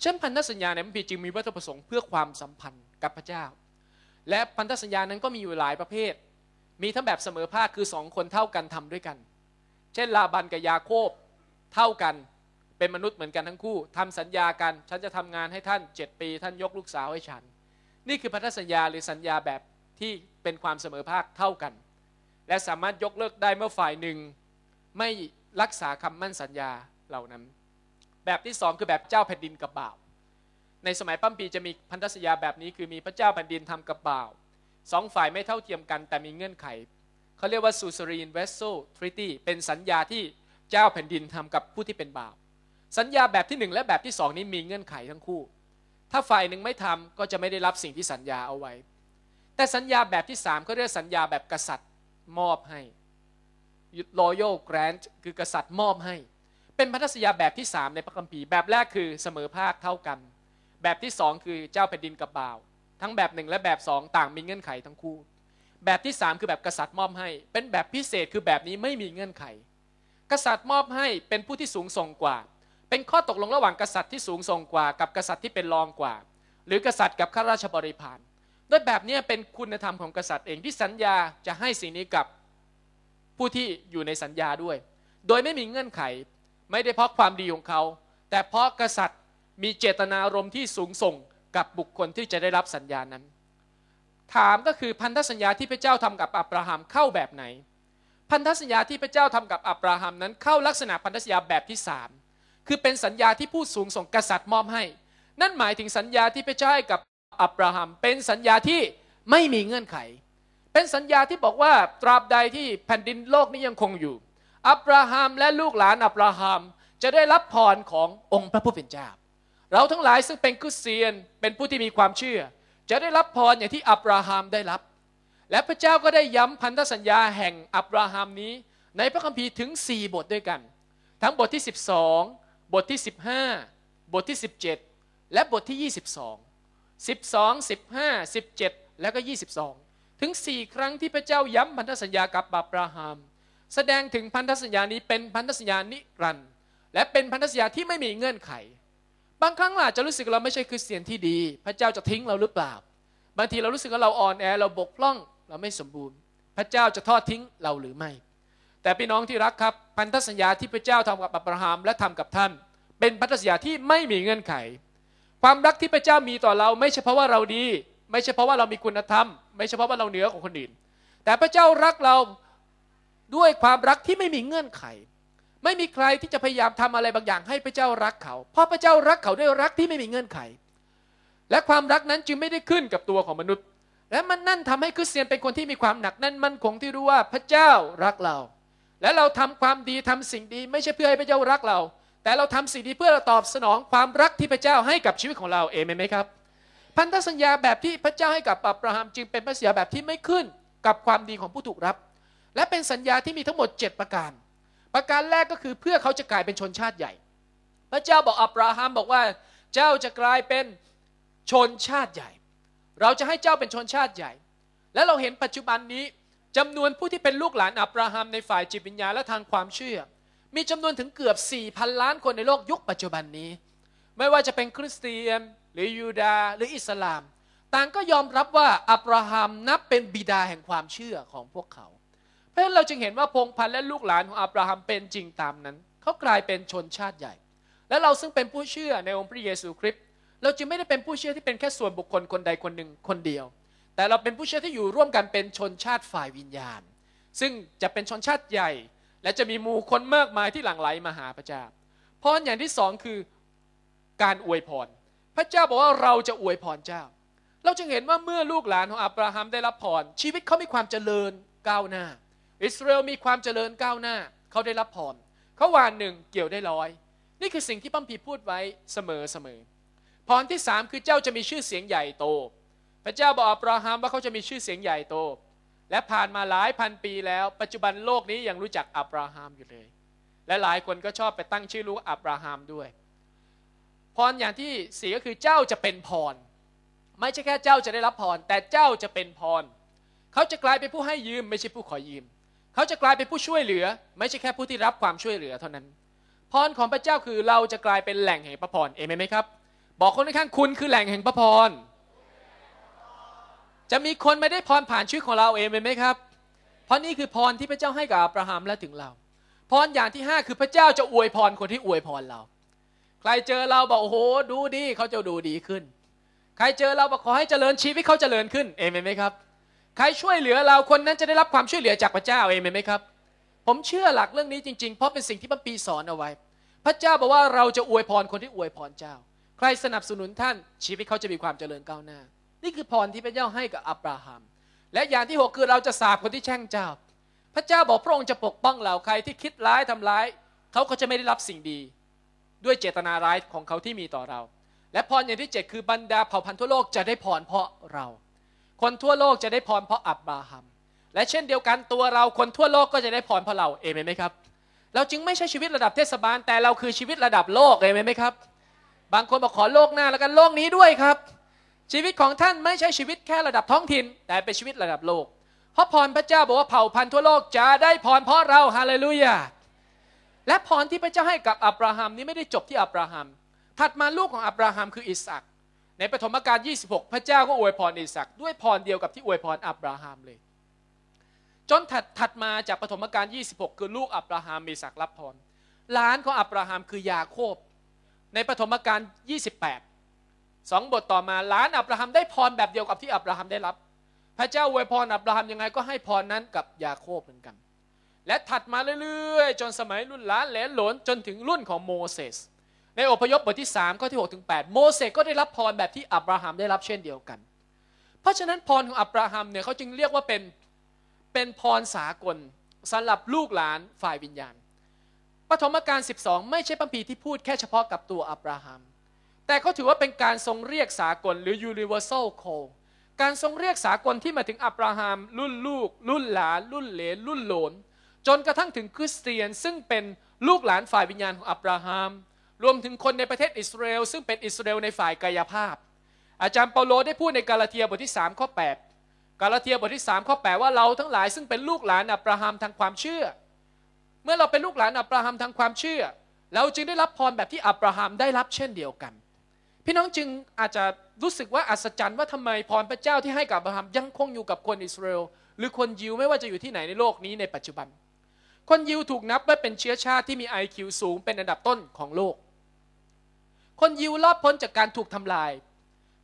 เช่นพันธสัญญาในพระพีจึงมีวัตถุประสงค์เพื่อความสัมพันธ์กับพระเจ้า และพันธสัญญานั้นก็มีอยู่หลายประเภท มีทั้งแบบเสมอภาคคือสองคนเท่ากันทำด้วยกัน เช่น ลาบันกับยาโคบเท่ากันเป็นมนุษย์เหมือนกันทั้งคู่ ทำสัญญากันฉันจะทำงานให้ท่าน7ปีท่านยกลูกสาวให้ฉัน นี่คือพันธสัญญาหรือสัญญาแบบที่เป็นความเสมอภาคเท่ากันและสามารถยกเลิกได้เมื่อฝ่ายหนึ่ง ไม่รักษาคำมั่นสัญญาเหล่านั้น แบบที่สองคือแบบเจ้าแผ่นดินกับบ่าวในสมัยปั้มปีจะมีพันธสัญญาแบบนี้คือมีพระเจ้าแผ่นดินทำกับบ่าวสองฝ่ายไม่เท่าเทียมกัน แต่มีเงื่อนไข เขาเรียกว่าซูซารีนเวสโซทริตี้เป็นสัญญาที่เจ้าแผ่นดินทำกับผู้ที่เป็นบ่าวสัญญาแบบที่หนึ่งและแบบที่สองนี้มีเงื่อนไขทั้งคู่ ถ้าฝ่ายหนึ่งไม่ทำก็จะไม่ได้รับสิ่งที่สัญญาเอาไว้ แต่สัญญาแบบที่สามเขาเรียกสัญญาแบบกษัตริย์มอบให้ royal grant คือกษัตริย์มอบให้ เป็นพันธสัญญาแบบที่ 3 ในพระคัมภีร์แบบแรกคือเสมอภาคเท่ากัน แบบที่ 2 คือเจ้าแผ่นดินกับบ่าว ทั้งแบบหนึ่งและแบบ 2 ต่างมีเงื่อนไขทั้งคู่ แบบที่ 3 คือแบบกษัตริย์มอบให้ เป็นแบบพิเศษคือแบบนี้ไม่มีเงื่อนไข กษัตริย์มอบให้เป็นผู้ที่สูงส่งกว่า เป็นข้อตกลงระหว่างกษัตริย์ที่สูงส่งกว่ากับกษัตริย์ที่เป็นรองกว่า หรือกษัตริย์กับข้าราชบริพารด้วยแบบนี้เป็นคุณธรรมของกษัตริย์เองที่สัญญาจะให้สิ่งนี้กับผู้ที่อยู่ในสัญญาด้วย โดยไม่มีเงื่อนไข ไม่ได้เพราะความดีของเขา แต่เพราะกษัตริย์มีเจตนารมณ์ที่สูงส่งกับบุคคลที่จะได้รับสัญญานั้น ถามก็คือพันธสัญญาที่พระเจ้าทำกับอับราฮัมเข้าแบบไหน พันธสัญญาที่พระเจ้าทำกับอับราฮัมนั้นเข้าลักษณะพันธสัญญาแบบที่สามคือเป็นสัญญาที่ผู้สูงส่งกษัตริย์มอบให้ นั่นหมายถึงสัญญาที่พระเจ้าให้กับอับราฮัมเป็นสัญญาที่ไม่มีเงื่อนไข เป็นสัญญาที่บอกว่าตราบใดที่แผ่นดินโลกนี้ยังคงอยู่ อับราฮัมและลูกหลานอับราฮัมจะได้รับพรขององค์พระผู้เป็นเจ้า เราทั้งหลายซึ่งเป็นคริสเตียนเป็นผู้ที่มีความเชื่อ จะได้รับพรอย่างที่อับราฮัมได้รับ และพระเจ้าก็ได้ย้ำพันธสัญญาแห่งอับราฮัมนี้ ในพระคัมภีร์ถึง 4 บทด้วยกัน ทั้งบทที่ 12 บทที่ 15 บทที่ 17 และบทที่ 22 12 15 17 แล้วก็ 22 ถึง 4ครั้งที่พระเจ้าย้ำพันธสัญญากับอับราฮัมแสดงถึงพันธสัญญานี้เป็นพันธสัญญานิรันดร์และเป็นพันธสัญญาที่ไม่มีเงื่อนไข บางครั้งอาจจะรู้สึกเราไม่ใช่คริสเตียนที่ดี พระเจ้าจะทิ้งเราหรือเปล่า บางทีเรารู้สึกว่าเราอ่อนแอเราบกพร่องเราไม่สมบูรณ์ พระเจ้าจะทอดทิ้งเราหรือไม่ แต่พี่น้องที่รักครับพันธสัญญาที่พระเจ้าทำกับอับราฮัมและทำกับท่าน เป็นพันธสัญญาที่ไม่มีเงื่อนไขความรักที่พระเจ้ามีต่อเรา ไม่ใช่เพราะว่าเราดี ไม่ใช่เพราะว่าเรามีคุณธรรม ไม่ใช่เพราะว่าเราเหนือกว่าคนอื่นแต่พระเจ้ารักเราด้วยความรักที่ไม่มีเงื่อนไข ไม่มีใครที่จะพยายามทำอะไรบางอย่างให้พระเจ้ารักเขา เพราะพระเจ้ารักเขาด้วยรักที่ไม่มีเงื่อนไข และความรักนั้นจึงไม่ได้ขึ้นกับตัวของมนุษย์ และมันนั่นทำให้คริสเตียนเป็นคนที่มีความหนักแน่นมั่นคงที่รู้ว่าพระเจ้ารักเรา และเราทำความดีทำสิ่งดี ไม่ใช่เพื่อให้พระเจ้ารักเราแต่เราทำสิ่งนี้เพื่อตอบสนองความรักที่พระเจ้าให้กับชีวิตของเราเองไหมครับ พันธสัญญาแบบที่พระเจ้าให้กับอับราฮัมจึงเป็นพันธสัญญาแบบที่ไม่ขึ้นกับความดีของผู้ถูกรับ และเป็นสัญญาที่มีทั้งหมด 7 ประการ ประการแรกก็คือเพื่อเขาจะกลายเป็นชนชาติใหญ่ พระเจ้าบอกอับราฮัมบอกว่าเจ้าจะกลายเป็นชนชาติใหญ่ เราจะให้เจ้าเป็นชนชาติใหญ่ และเราเห็นปัจจุบันนี้จำนวนผู้ที่เป็นลูกหลานอับราฮัมในฝ่ายจิตวิญญาณและทางความเชื่อมีจำนวนถึงเกือบ 4,000 ล้านคนในโลกยุคปัจจุบันนี้ ไม่ว่าจะเป็นคริสเตียนหรือยูดาหรืออิสลาม ต่างก็ยอมรับว่า อับราฮัมนับเป็นบิดาแห่งความเชื่อของพวกเขา เพราะฉะนั้นเราจึงเห็นว่า พงพันธ์และลูกหลานของอับราฮัมเป็นจริงตามนั้น เขากลายเป็นชนชาติใหญ่ และเราซึ่งเป็นผู้เชื่อในองค์พระเยซูคริสต์ เราจึงไม่ได้เป็นผู้เชื่อที่เป็นแค่ส่วนบุคคลคนใดคนหนึ่งคนเดียว แต่เราเป็นผู้เชื่อที่อยู่ร่วมกันเป็นชนชาติฝ่ายวิญญาณ ซึ่งจะเป็นชนชาติใหญ่และจะมีหมู่คนมากมายที่หลั่งไหลมาหาพระเจ้า พรอย่างที่สองคือ การอวยพร พระเจ้าบอกว่าเราจะอวยพรเจ้า เราจึงเห็นว่าเมื่อลูกหลานของอับราฮัมได้รับพรชีวิตเขา มีความเจริญก้าวหน้า อิสราเอลมีความเจริญก้าวหน้า เขาได้รับพรเขาวานหนึ่งเกี่ยวได้ร้อย นี่คือสิ่งที่พัมพีพูดไว้เสมอเสมอพรที่สามคือเจ้าจะมีชื่อเสียงใหญ่โต พระเจ้าบอกอับราฮัมว่าเขาจะมีชื่อเสียงใหญ่โตและผ่านมาหลายพันปีแล้วปัจจุบันโลกนี้ยังรู้จักอับราฮัมอยู่เลย และหลายคนก็ชอบไปตั้งชื่อลูกอับราฮัมด้วย พรอย่างที่สี่ก็คือเจ้าจะเป็นพร ไม่ใช่แค่เจ้าจะได้รับพร แต่เจ้าจะเป็นพร เขาจะกลายเป็นผู้ให้ยืมไม่ใช่ผู้ขอยืม เขาจะกลายเป็นผู้ช่วยเหลือ ไม่ใช่แค่ผู้ที่รับความช่วยเหลือเท่านั้น พรของพระเจ้าคือเราจะกลายเป็นแหล่งแห่งพระพรเอเมนไหมครับบอกคนข้างคุณคือแหล่งแห่งพระพรจะมีคนไม่ได้พรผ่านชีวิตของเราเองไหมครับ เพราะนี่คือพรที่พระเจ้าให้กับอับราฮัมและถึงเรา พรอย่างที่ 5 คือพระเจ้าจะอวยพรคนที่อวยพรเรา ใครเจอเราบอกโอ้โหดูดีเขาจะดูดีขึ้น ใครเจอเราบอกขอให้เจริญชีวิตเขาเจริญขึ้น เองไหมครับ ใครช่วยเหลือเราคนนั้นจะได้รับความช่วยเหลือจากพระเจ้า เองไหมครับ ผมเชื่อหลักเรื่องนี้จริงๆ เพราะเป็นสิ่งที่พระปีสอนเอาไว้ พระเจ้าบอกว่าเราจะอวยพรคนที่อวยพรเจ้า ใครสนับสนุนท่านชีวิตเขาจะมีความเจริญก้าวหน้านี่คือพรที่พระเจ้าให้กับอับราฮัม และอย่างที่หกคือเราจะสาบคนที่แช่งเจ้า พระเจ้าบอกพระองค์จะปกป้องเราใครที่คิดร้ายทำร้าย เขาก็จะไม่ได้รับสิ่งดี ด้วยเจตนาร้ายของเขาที่มีต่อเรา และพรอย่างที่เจ็ดคือบรรดาเผ่าพันธุ์ทั่วโลกจะได้พรเพราะเรา คนทั่วโลกจะได้พรเพราะอับราฮัม และเช่นเดียวกันตัวเราคนทั่วโลกก็จะได้พรเพราะเรา เอเมนไหมครับ เราจึงไม่ใช่ชีวิตระดับเทศบาลแต่เราคือชีวิตระดับโลก เอเมนไหมครับ บางคนบอกขอโลกหน้าแล้วกันโลกนี้ด้วยครับชีวิตของท่านไม่ใช่ชีวิตแค่ระดับท้องถิ่นแต่เป็นชีวิตระดับโลกเพราะพรพระเจ้าบอกว่าเผ่าพันธุ์ทั่วโลกจะได้พรเพราะเราฮาเลลูยาและพรที่พระเจ้าให้กับอับราฮัมนี้ไม่ได้จบที่อับราฮัมถัดมาลูกของอับราฮัมคืออิสอักในปฐมกาล26 พระเจ้าก็อวยพรอิสอักด้วยพรเดียวกับที่อวยพรอับราฮัมเลย จนถัดถัดมาจากปฐมกาล26 คือลูกอับราฮัมมีศักรับพร หลานของอับราฮัมคือยาโคบ ในปฐมกาล 28สองบทต่อมาหลานอับราฮัมได้พรแบบเดียวกับที่อับราฮัมได้รับ พระเจ้าอวยพรอับราฮัมยังไงก็ให้พรนั้นกับยาโคบเหมือนกัน และถัดมาเรื่อย ๆ จนสมัยรุ่นหลานแหลนหลนจนถึงรุ่นของโมเสสในอพยพบทที่3ข้อที่ 6 ถึง 8 โมเสสก็ได้รับพรแบบที่อับราฮัมได้รับเช่นเดียวกัน เพราะฉะนั้นพรของอับราฮัมเนี่ยเขาจึงเรียกว่าเป็นเป็นพรสากลสำหรับลูกหลานฝ่ายวิญญาณปฐมกาล12 ไม่ใช่พัมพีที่พูดแค่เฉพาะกับตัวอับราฮัมแต่เขาถือว่าเป็นการทรงเรียกสากลหรือ universal call การทรงเรียกสากลที่มาถึงอับราฮัมรุ่นลูกรุ่นหลานรุ่นเหลนรุ่นหลน จนกระทั่งถึงคริสเตียนซึ่งเป็นลูกหลานฝ่ายวิญญาณของอับราฮัมรวมถึงคนในประเทศอิสราเอลซึ่งเป็นอิสราเอลในฝ่ายกายภาพ อาจารย์เปาโลได้พูดในกาลาเทียบทที่3ข้อ 8กาลาเทียบทที่3ข้อ 8 ว่าเราทั้งหลายซึ่งเป็นลูกหลานอับราฮัมทางความเชื่อ เมื่อเราเป็นลูกหลานอับราฮัมทางความเชื่อเราจึงได้รับพรแบบที่อับราฮัมได้รับเช่นเดียวกันพี่น้องจึงอาจจะรู้สึกว่าอัศจรรย์ว่าทำไมพรพระเจ้าที่ให้กับอับราฮัมยังคงอยู่กับคนอิสราเอลหรือคนยิวไม่ว่าจะอยู่ที่ไหนในโลกนี้ในปัจจุบัน คนยิวถูกนับว่าเป็นเชื้อชาติที่มี IQ สูงเป็นอันดับต้นของโลก คนยิวรอดพ้นจากการถูกทำลาย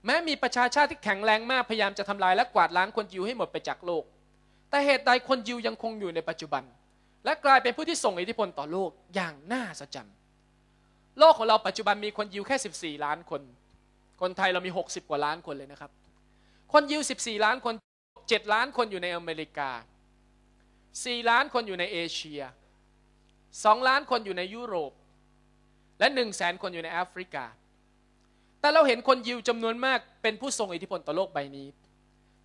แม้มีประชาชาติที่แข็งแรงมากพยายามจะทำลายและกวาดล้างคนยิวให้หมดไปจากโลก แต่เหตุใดคนยิวยังคงอยู่ในปัจจุบัน และกลายเป็นผู้ที่ส่งอิทธิพลต่อโลก อย่างน่าสะใจโลกของเราปัจจุบันมีคนยิวแค่ 14 ล้านคน คนไทยเรามี 60 กว่าล้านคนเลยนะครับ คนยิว 14 ล้านคน 7 ล้านคนอยู่ในอเมริกา 4 ล้านคนอยู่ในเอเชีย 2 ล้านคนอยู่ในยุโรป และ 1 0 0แสนคนอยู่ในแอฟริกา แต่เราเห็นคนยิวจำนวนมากเป็นผู้ทรงอิทธิพลต่อโลกใบนี้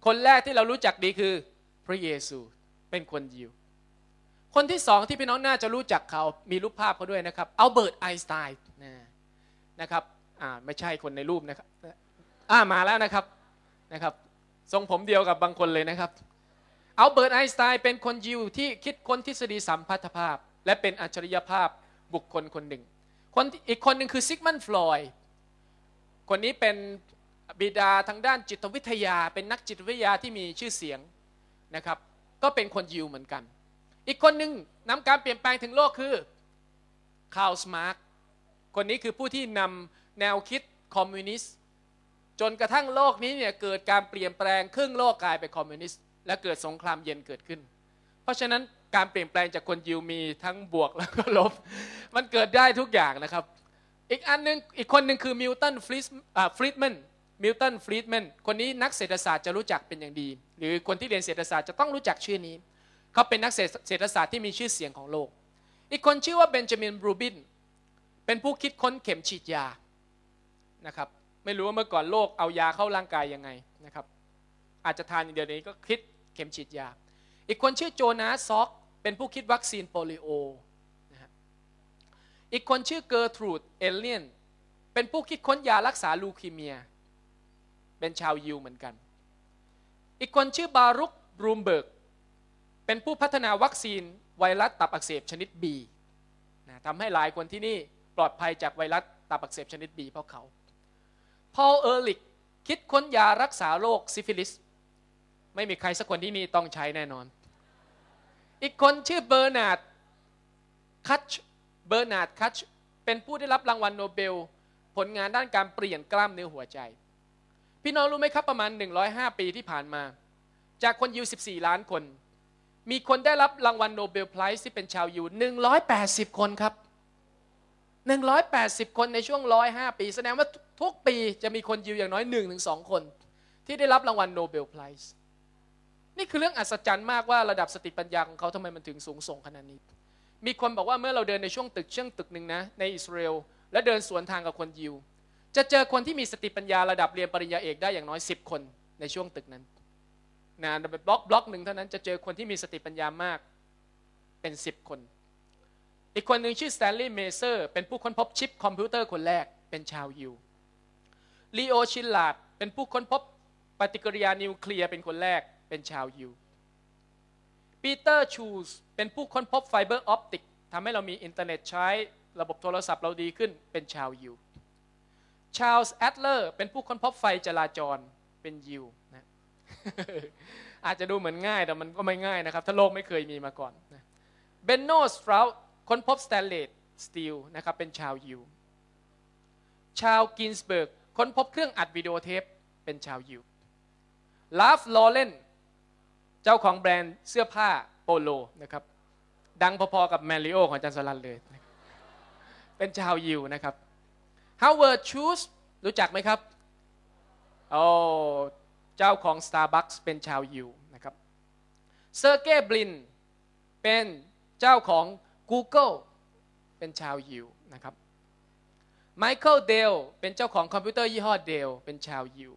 คนแรกที่เรารู้จักดีคือพระเยซู เป็นคนยิวคนที่สองที่พี่น้องน่าจะรู้จักเขามีรูปภาพเขาด้วยนะครับอัลเบิร์ตไอน์สไตน์นะครับ อ่าไม่ใช่คนในรูปนะครับ อ่ามาแล้วนะครับนะครับทรงผมเดียวกับบางคนเลยนะครับอัลเบิร์ตไอน์สไตน์เป็นคนยิวที่คิดค้นทฤษฎีสัมพัทธภาพ และเป็นอัจฉริยภาพบุคคลคนหนึ่งคนอีกคนหนึ่งคือซิกมันฟลอยคนนี้เป็นบิดาทางด้านจิตวิทยา เป็นนักจิตวิทยาที่มีชื่อเสียงนะครับ ก็เป็นคนยิวเหมือนกันอีกคนหนึ่งนำการเปลี่ยนแปลงถึงโลกคือคาร์ลสมาร์กคนนี้คือผู้ที่นำแนวคิดคอมมิวนิสต์จนกระทั่งโลกนี้เนี่ยเกิดการเปลี่ยนแปลงครึ่งโลกกลายเป็นคอมมิวนิสต์และเกิดสงครามเย็นเกิดขึ้น เพราะฉะนั้นการเปลี่ยนแปลงจากคนยิวมีทั้งบวกแล้วก็ลบมันเกิดได้ทุกอย่างนะครับอีกอันนึงอีกคนหนึ่งคือมิลตันฟรีดแมนมิลตันฟรีดแมนคนนี้นักเศรษฐศาสตร์จะรู้จักเป็นอย่างดี หรือคนที่เรียนเศรษฐศาสตร์จะต้องรู้จักชื่อนี้เขาเป็นนักเศรษฐศาสตร์ที่มีชื่อเสียงของโลก อีกคนชื่อว่าเบนจามินบรูบิน เป็นผู้คิดค้นเข็มฉีดยา นะครับ ไม่รู้ว่าเมื่อก่อนโลกเอายาเข้าร่างกายยังไงนะครับ อาจจะทานอย่างเดียวนี้ก็คิดเข็มฉีดยา อีกคนชื่อโจนาซอก เป็นผู้คิดวัคซีนโปลิโอนะฮะอีกคนชื่อเกอร์ทรูดเอเลียนเป็นผู้คิดค้นยารักษาลูคีเมีย เป็นชาวยิวเหมือนกัน อีกคนชื่อบารุกบรูมเบิร์กเป็นผู้พัฒนาวัคซีนไวรัสตับอักเสบ ชนิด B นะทำให้หลายคนที่นี่ปลอดภัยจากไวรัสตับอักเสบชนิด B เพราะเขา พอลเออร์ลิก คิดค้นยารักษาโรค ซิฟิลิส ไม่มีใครสักคนที่นี่ต้องใช้แน่นอน อีกคนชื่อเบอร์นาร์ดคัชเบอร์นาร์ดคัชเป็นผู้ได้รับรางวัลโนเบล ผลงานด้านการเปลี่ยนกล้ามเนื้อหัวใจ พี่น้องรู้ไหมครับประมาณ 105 ปีที่ผ่านมา จากคนยู14 ล้านคนมีคนได้รับรางวัลโนเบลไพรส์ที่เป็นชาวยู180 คนครับ 180 คนในช่วง 105 ปี แสดงว่าทุกปีจะมีคนยิวอย่างน้อย 1-2 คน ที่ได้รับรางวัลโนเบลไพรส์นี่คือเรื่องอัศจรรย์มากว่าระดับสติปัญญาของเขาทำไมมันถึงสูงส่งขนาดนี้ มีคนบอกว่าเมื่อเราเดินในช่วงตึกเชื่องตึกหนึ่งนะ ในอิสราเอลและเดินสวนทางกับคนยิว จะเจอคนที่มีสติปัญญาระดับเรียนปริญญาเอกได้อย่างน้อย 10 คนในช่วงตึกนั้นนะบล็อกบล็อกหนึ่งเท่านั้นจะเจอคนที่มีสติปัญญามาก เป็นสิบคน อีกคนหนึ่งชื่อสแตนลีย์เมเซอร์เป็นผู้ค้นพบชิปคอมพิวเตอร์คนแรกเป็นชาวยิวลีโอชิลลาดเป็นผู้ค้นพบปฏิกิริยานิวเคลียร์ เป็นคนแรกเป็นชาวยิวปีเตอร์ชูสเป็นผู้ค้นพบไฟเบอร์ออปติกทำให้เรามีอินเทอร์เน็ตใช้ระบบโทรศัพท์เราดีขึ้นเป็นชาวยิวชาลส์แอดเลอร์เป็นผู้ค้นพบไฟจราจรเป็นยิวนะอาจจะดูเหมือนง่าย แต่มันก็ไม่ง่ายนะครับ ถ้าโลกไม่เคยมีมาก่อนเบนโนสฟราวค้นพบสแตนเลสสตีลนะครับ เป็นชาวยิว ชาวกินสเบิร์กค้นพบเครื่องอัดวิดีโอเทป เป็นชาวยิวลาฟ ลอเรนเจ้าของแบรนด์เสื้อผ้าโปโลนะครับ ดังพอๆกับแมริโอของจาร์สลันเลย เป็นชาวยิวนะครับฮาวเวิร์ด ชูสรู้จักไหมครับโอ้เจ้าของ Starbucks เป็นชาวยิวนะครับเซอร์เก้บลินเป็นเจ้าของ Google เป็นชาวยิวนะครับไมเคิลเดลเป็นเจ้าของคอมพิวเตอร์ยี่ห้อเดลเป็นชาวยิว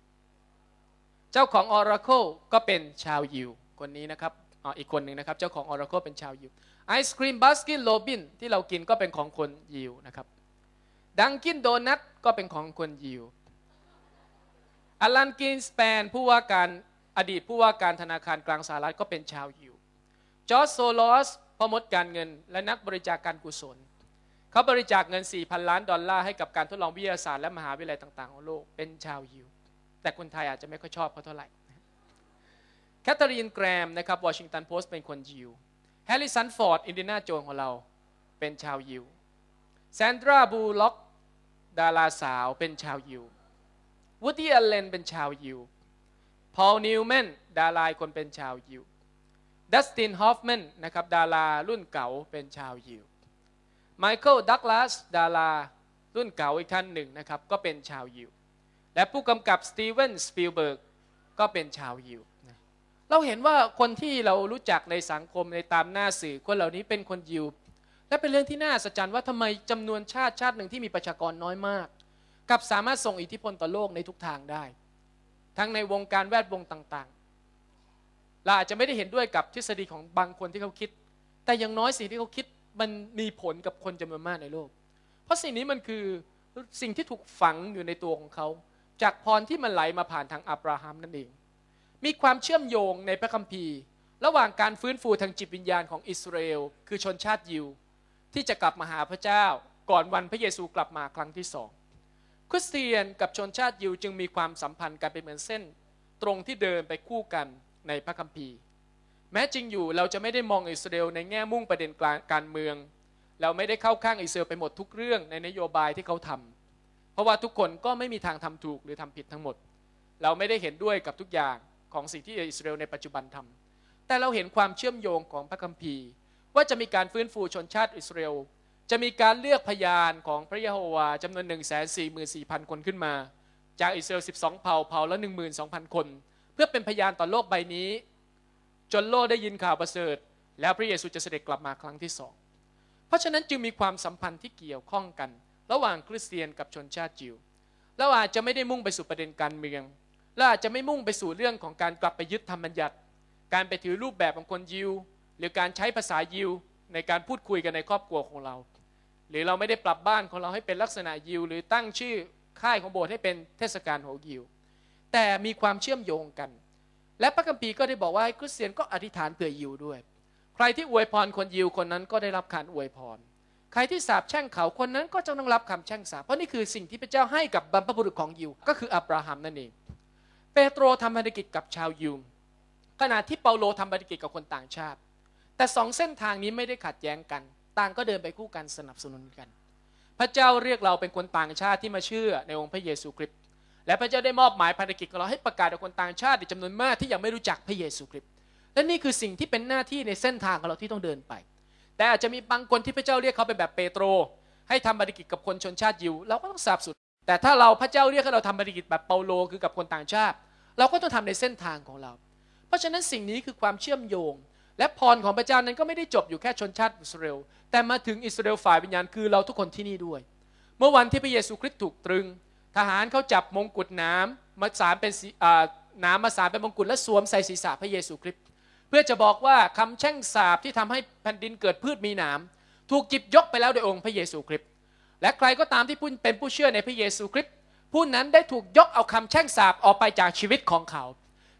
เจ้าของ Oracle ก็เป็นชาวยิวคนนี้นะครับอ๋ออีกคนหนึ่งนะครับเจ้าของ Oracle เป็นชาวยิวไอศครีมบัสกินโรบินที่เรากินก็เป็นของคนยิวนะครับดังกินโดนัทก็เป็นของคนยิวอัลลันกินสแปนผู้ว่าการอดีตผู้ว่าการธนาคารกลางสหรัฐก็เป็นชาวยิว จอร์จโซลอสพ่อมดการเงินและนักบริจาคการกุศล เขาบริจาคเงิน 4,000 ล้านดอลลาร์ ให้กับการทดลองวิทยาศาสตร์และมหาวิทยาลัยต่าง ๆของโลกเป็นชาวยิว แต่คนไทยอาจจะไม่ค่อยชอบเขาเท่าไหร่ แคทเธอรีนแกรมนะครับวอชิงตันโพสต์เป็นคนยิวแฮร์ริสันฟอร์ดอินดีนาโจนของเราเป็นชาวยิวแซนดราบูล็อก ดาราสาวเป็นชาวยิววูดดี้อเลน เป็นชาวยิว พอล นิวแมน ดาราคนเป็นชาวยิว ดัสติน ฮอฟแมน นะครับ ดารารุ่นเก่า เป็นชาวยิวไมเคิลดักลาส ดารา รุ่นเก่าอีกท่านหนึ่งนะครับ ก็เป็นชาวยิว และผู้กำกับ สตีเวน สปิลเบิร์ก ก็เป็นชาวยิว เราเห็นว่าคนที่เรารู้จักในสังคมในตามหน้าสื่อ คนเหล่านี้เป็นคนยิว และเป็นเรื่องที่น่าสัจจันว่าทำไมจำนวนชาติชาติหนึ่งที่มีประชากรน้อยมากกับสามารถส่งอิทธิพลต่อโลกในทุกทางได้ ทั้งในวงการแวดวงต่างๆเราอาจจะไม่ได้เห็นด้วยกับทฤษฎีของบางคนที่เขาคิด แต่อย่างน้อยสิ่งที่เขาคิดมันมีผลกับคนจำนวนมากในโลก เพราะสิ่งนี้มันคือสิ่งที่ถูกฝังอยู่ในตัวของเขา จากพรที่มันไหลมาผ่านทางอับราฮัมนั่นเอง มีความเชื่อมโยงในพระคัมภีร์ ระหว่างการฟื้นฟูทางจิตวิญญาณของอิสราเอลคือชนชาติยิว ที่จะกลับมาหาพระเจ้าก่อนวันพระเยซูกลับมาครั้งที่สองริสเตียนกับชนชาติยิวจึงมีความสัมพันธ์กันเป็นเหมือนเส้น ตรงที่เดินไปคู่กันในพระคัมภีร์ แม้จริงอยู่เราจะไม่ได้มองอิสราเอลในแง่มุ่งประเด็นการเมือง เราไม่ได้เข้าข้างอิสราเอลไปหมดทุกเรื่องในนโยบายที่เขาทำ เพราะว่าทุกคนก็ไม่มีทางทำถูกหรือทำผิดทั้งหมด เราไม่ได้เห็นด้วยกับทุกอย่างของสิ่งที่อิสราเอลในปัจจุบันทำแต่เราเห็นความเชื่อมโยงของพระคัมภีร์ ว่าจะมีการฟื้นฟูชนชาติอิสราเอลจะมีการเลือกพยานของพระยะโฮวาจำนวน 1 4 4 0 0 0คนขึ้นมา จากอิสราเอล12เผ่าเผ่าละ12,000คน เพื่อเป็นพยานต่อโลกใบนี้ จนโลกได้ยินข่าวประเสริฐ แล้วพระเยซูจะเสด็จกลับมาครั้งที่สอง เพราะฉะนั้นจึงมีความสัมพันธ์ที่เกี่ยวข้องกัน ระหว่างคริสเตียนกับชนชาติจิวเราอาจจะไม่ได้มุ่งไปสู่ประเด็นการเมืองเราอาจจะไม่มุ่งไปสู่เรื่องของการกลับไปยึดธรรมบัญญัติ การไปถือรูปแบบของคนยิว หรือการใช้ภาษายิวในการพูดคุยกันในครอบครัวของเรารือเราไม่ได้ปรับบ้านของเราให้เป็นลักษณะยิวหรือตั้งชื่อค่ายของโบสถ์ให้เป็นเทศกาลโฮยิว แต่มีความเชื่อมโยงกัน และพระคัมภีร์ก็ได้บอกว่าคริสเตียนก็อธิษฐานเผื่อยิวด้วย ใครที่อวยพรคนยิวคนนั้นก็ได้รับการอวยพรใครที่สาปแช่งเขาคนนั้นก็จะต้องรับคำแช่งสาปเพราะนี่คือสิ่งที่พระเจ้าให้กับบรรพบุรุษของยิว ก็คืออับราฮัมนั่นเองเปโตรทำพันธกิจกับชาวยิวขณะที่เปาโลทำพันธกิจกับคนต่างชาติ แต่สองเส้นทางนี้ไม่ได้ขัดแย้งกันต่างก็เดินไปคู่กันสนับสนุนกัน พระเจ้าเรียกเราเป็นคนต่างชาติที่มาเชื่อในองค์พระเยซูคริสต์ และพระเจ้าได้มอบหมายภารกิจของเราให้ประกาศกับคนต่างชาติจำนวนมาก ที่ยังไม่รู้จักพระเยซูคริสต์ และนี่คือสิ่งที่เป็นหน้าที่ในเส้นทางของเราที่ต้องเดินไป แต่อาจจะมีบางคนที่พระเจ้าเรียกเขาเป็นแบบเปโตร ให้ทำภารกิจกับคนชนชาติยิวเราก็ต้องสาบสุด แต่ถ้าเราพระเจ้าเรียกให้เราทำภารกิจแบบเปาโล คือกับคนต่างชาติ เราก็ต้องทำในเส้นทางของเรา เพราะฉะนั้นสิ่งนี้คือความเชื่อมโยงและพรของพระเจ้านั้นก็ไม่ได้จบอยู่แค่ชนชาติอิสราเอลแต่มาถึงอิสราเอลฝ่ายวิญญาณ คือเราทุกคนที่นี่ด้วย เมื่อวันที่พระเยซูคริสต์ถูกตรึง ทหารเขาจับมงกุฎน้ำ มาสารเป็นน้ำมาสารเป็นมงกุฎและสวมใส่ศีรษะพระเยซูคริสต์เพื่อจะบอกว่าคำแช่งสาบที่ทำให้แผ่นดินเกิดพืชมี้นาถูกจิบยกไปแล้วโดยองค์พระเยซูคริสต์และใครก็ตามที่เป็นผู้เชื่อในพระเยซูคริสต์ผู้นั้นได้ถูกยกเอาคำแช่งสาบออกไปจากชีวิตของเขา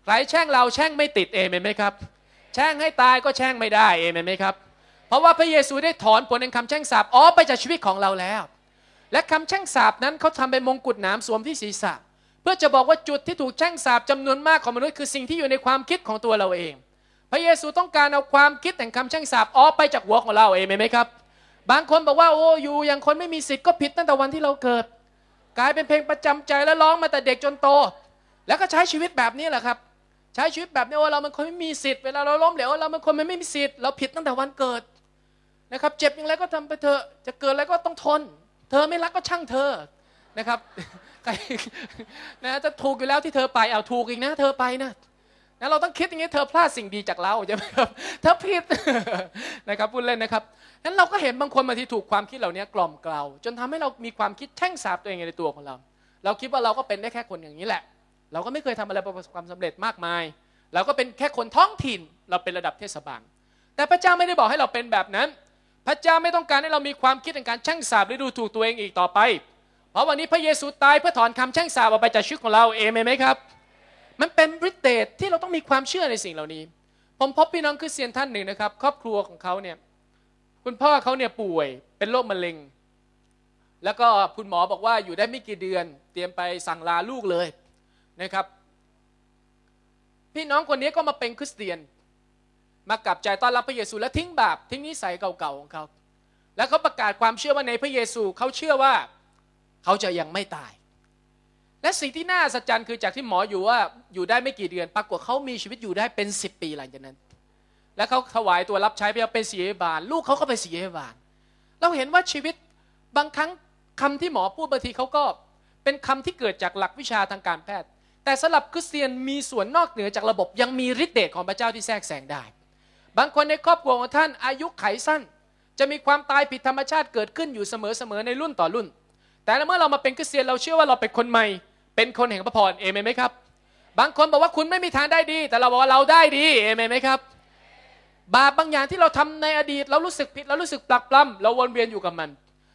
ใครแช่งเราแช่งไม่ติดเองไหมครับแช่งให้ตายก็แช่งไม่ได้เอเมนไหมครับ เพราะว่าพระเยซูได้ถอนผลแห่งคำแช่งสาปออกไปจากชีวิตของเราแล้ว และคำแช่งสาปนั้นเขาทำเป็นมงกุฎหนามสวมที่ศีรษะเพื่อจะบอกว่าจุดที่ถูกแช่งสาปจำนวนมากของมนุษย์คือสิ่งที่อยู่ในความคิดของตัวเราเอง พระเยซูต้องการเอาความคิดแห่งคำแช่งสาปออกไปจากหัวของเราเอเมนไหมครับ บางคนบอกว่าโอ้อยู่อย่างคนไม่มีสิทธิ์ก็ผิดตั้งแต่วันที่เราเกิด กลายเป็นเพลงประจำใจและร้องมาแต่เด็กจนโต แล้วก็ใช้ชีวิตแบบนี้แหละครับใช้ชีวิตแบบนี้โอ้เรามันคนไม่มีสิทธิ์เวลาเราล้มเหลวเรามันคนไม่มีสิทธิ์เราผิดตั้งแต่วันเกิดนะครับ เจ็บอย่างไรก็ทำไปเถอะจะเกิดอะไรก็ต้องทน เธอไม่รักก็ช่างเธอนะครับนะจะถูกอยู่แล้วที่เธอไปเอา ถูกอีกนะ เธอไปนะนะเราต้องคิดอย่างนี้ เธอพลาดสิ่งดีจากเราใช่ไหมครับเธอผิดนะครับพูดเล่นนะครับนั้นเราก็เห็นบางคนบางทีถูกความคิดเหล่านี้กล่อมกล่าวจนทำให้เรามีความคิดแช่งสาบตัวเองในตัวของเรา เราคิดว่าเราก็เป็นได้แค่คนอย่างนี้แหละเราก็ไม่เคยทำอะไรประสบความสำเร็จมากมาย เราก็เป็นแค่คนท้องถิ่น เราเป็นระดับเทศบาล แต่พระเจ้าไม่ได้บอกให้เราเป็นแบบนั้น พระเจ้าไม่ต้องการให้เรามีความคิดในการแช่งสาบหรือดูถูกตัวเองอีกต่อไป เพราะวันนี้พระเยซูตายเพื่อถอนคำช่งสาบออกไปจากชีวิตของเราเองไหมครับ มันเป็นรทิเดที่เราต้องมีความเชื่อในสิ่งเหล่านี้ ผมพบพี่น้องคือเซียนท่านหนึ่งนะครับ ครอบครัวของเขาเนี่ย คุณพ่อเขาเนี่ยป่วยเป็นโรคมะเร็ง แล้วก็คุณหมอบอกว่าอยู่ได้ไม่กี่เดือน เตรียมไปสั่งลาลูกเลยนะครับพี่น้องคนนี้ก็มาเป็นคริสเตียน มากลับใจต้อนรับพระเยซูและทิ้งบาปทิ้งนิสัยเก่าๆของเขาแล้วเขาประกาศความเชื่อว่าในพระเยซูเขาเชื่อว่าเขาจะยังไม่ตาย และสิ่งที่น่าสัจจันคือจากที่หมออยู่ว่าอยู่ได้ไม่กี่เดือน ปรากฏเขามีชีวิตอยู่ได้เป็นสิบปีหลังจากนั้น และเขาถวายตัวรับใช้พปเเป็นศิริบาลลูกเขาก็ไปศิริบาลเราเห็นว่าชีวิตบางครั้งคำที่หมอพูดบางทีเขาก็เป็นคำที่เกิดจากหลักวิชาทางการแพทย์แต่สำหรับคริสเตียนมีส่วนนอกเหนือจากระบบยังมีฤทธิ์เดชของพระเจ้าที่แทรกแซงได้ บางคนในครอบครัวของท่านอายุไขสั้น จะมีความตายผิดธรรมชาติเกิดขึ้นอยู่เสมอๆในรุ่นต่อรุ่น แต่เมื่อเรามาเป็นคริสเตียนเราเชื่อว่าเราเป็นคนใหม่เป็นคนแห่งพระพรเอเมนไหมครับ บางคนบอกว่าคุณไม่มีทางได้ดี แต่เราบอกว่าเราได้ดีเอเมนไหมครับบาปบางอย่างที่เราทำในอดีตเรารู้สึกผิดเรารู้สึกปลักปล้ำเราวนเวียนอยู่กับมัน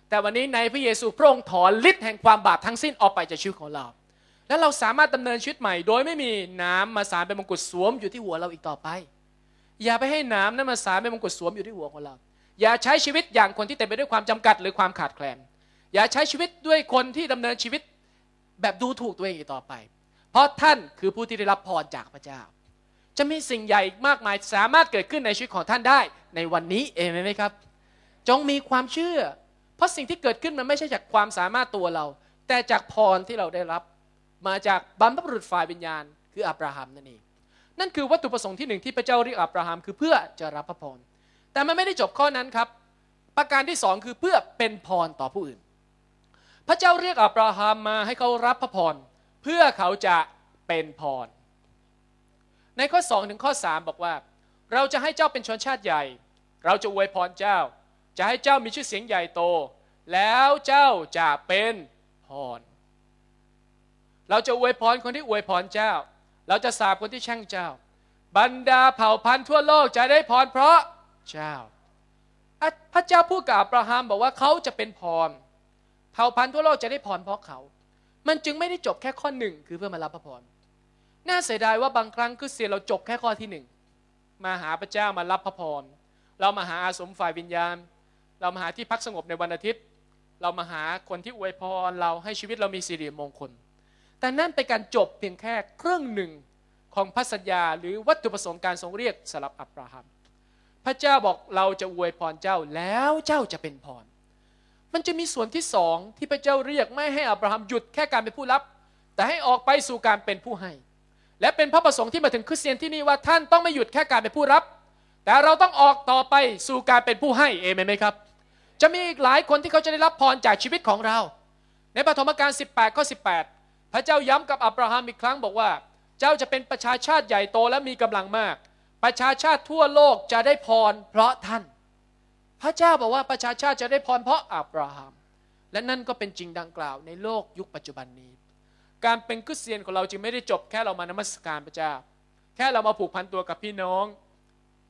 แต่วันนี้ในพระเยซูพระองค์ถอนฤทธิ์แห่งความบาปทั้งสิ้นออกไปจากชีวิตของเราแล้วเราสามารถดำเนินชีวิตใหม่ โดยไม่มีน้ำมาสารเป็นมงกุฎสวมอยู่ที่หัวเราอีกต่อไป อย่าไปให้น้ำนั้นมาสารเป็นมงกุฎสวมอยู่ที่หัวของเรา อย่าใช้ชีวิตอย่างคนที่เต็มไปด้วยความจำกัดหรือความขาดแคลน อย่าใช้ชีวิตด้วยคนที่ดำเนินชีวิตแบบดูถูกตัวเองอีกต่อไป เพราะท่านคือผู้ที่ได้รับพรจากพระเจ้า จะมีสิ่งใหญ่มากมายสามารถเกิดขึ้นในชีวิตของท่านได้ในวันนี้เองไหมครับ จงมีความเชื่อ เพราะสิ่งที่เกิดขึ้นมันไม่ใช่จากความสามารถตัวเรา แต่จากพรที่เราได้รับมาจากบรรพบุรุษฝ่ายวิญญาณ คืออับราฮัมนั่นเอง นั่นคือวัตถุประสงค์ที่หนึ่งที่พระเจ้าเรียกอับราฮัมคือเพื่อจะรับพระพรแต่มันไม่ได้จบข้อนั้นครับ ประการที่สองคือเพื่อเป็นพรต่อผู้อื่น พระเจ้าเรียกอับราฮัมมาให้เขารับพระพรเพื่อเขาจะเป็นพร ในข้อ2ถึงข้อ3บอกว่าเราจะให้เจ้าเป็นชนชาติใหญ่ เราจะอวยพรเจ้า จะให้เจ้ามีชื่อเสียงใหญ่โต แล้วเจ้าจะเป็นพรเราจะอวยพรคนที่อวยพรเจ้า เราจะสาบคนที่แช่งเจ้า บรรดาเผ่าพันธุ์ทั่วโลกจะได้พรเพราะ เจ้า พระเจ้าพูดกับอับราฮัมบอกว่าเขาจะเป็นพร เผ่าพันธุ์ทั่วโลกจะได้พรเพราะเขา มันจึงไม่ได้จบแค่ข้อหนึ่งคือเพื่อมารับพระพร น่าเสียดายว่าบางครั้งคือเสียเราจบแค่ข้อที่หนึ่ง มาหาพระเจ้ามารับพระพร เรามาหาอาสมฝ่ายวิญญาณ เรามาหาที่พักสงบในวันอาทิตย์ เรามาหาคนที่อวยพรเราให้ชีวิตเรามีสิริมงคลแต่นั่นเป็นการจบเพียงแค่ครึ่งหนึ่งของพัสัญญา หรือวัตถุประสงค์การทรงเรียกสำหรับอับราฮัม พระเจ้าบอกเราจะอวยพรเจ้าแล้วเจ้าจะเป็นพร มันจะมีส่วนที่สองที่พระเจ้าเรียกไม่ให้อับราฮัมหยุดแค่การเป็นผู้รับ แต่ให้ออกไปสู่การเป็นผู้ให้ และเป็นพระประสงค์ที่มาถึงคริสเตียนที่นี่ว่าท่านต้องไม่หยุดแค่การเป็นผู้รับ แต่เราต้องออกต่อไปสู่การเป็นผู้ให้เอเมนไหมครับจะมีอีกหลายคนที่เขาจะได้รับพรจากชีวิตของเรา ในปฐมกาล18ข้อ18พระเจ้าย้ำกับอับราฮัมอีกครั้งบอกว่า เจ้าจะเป็นประชาชาติใหญ่โตและมีกำลังมาก ประชาชาติทั่วโลกจะได้พร เพราะท่าน พระเจ้าบอกว่าประชาชาติจะได้พรเพราะอับราฮัมและนั่นก็เป็นจริงดังกล่าวในโลกยุคปัจจุบันนี้ การเป็นคริสเตียนของเราจึงไม่ได้จบ แค่เรามานมัสการพระเจ้า แค่เรามาผูกพันตัวกับพี่น้อง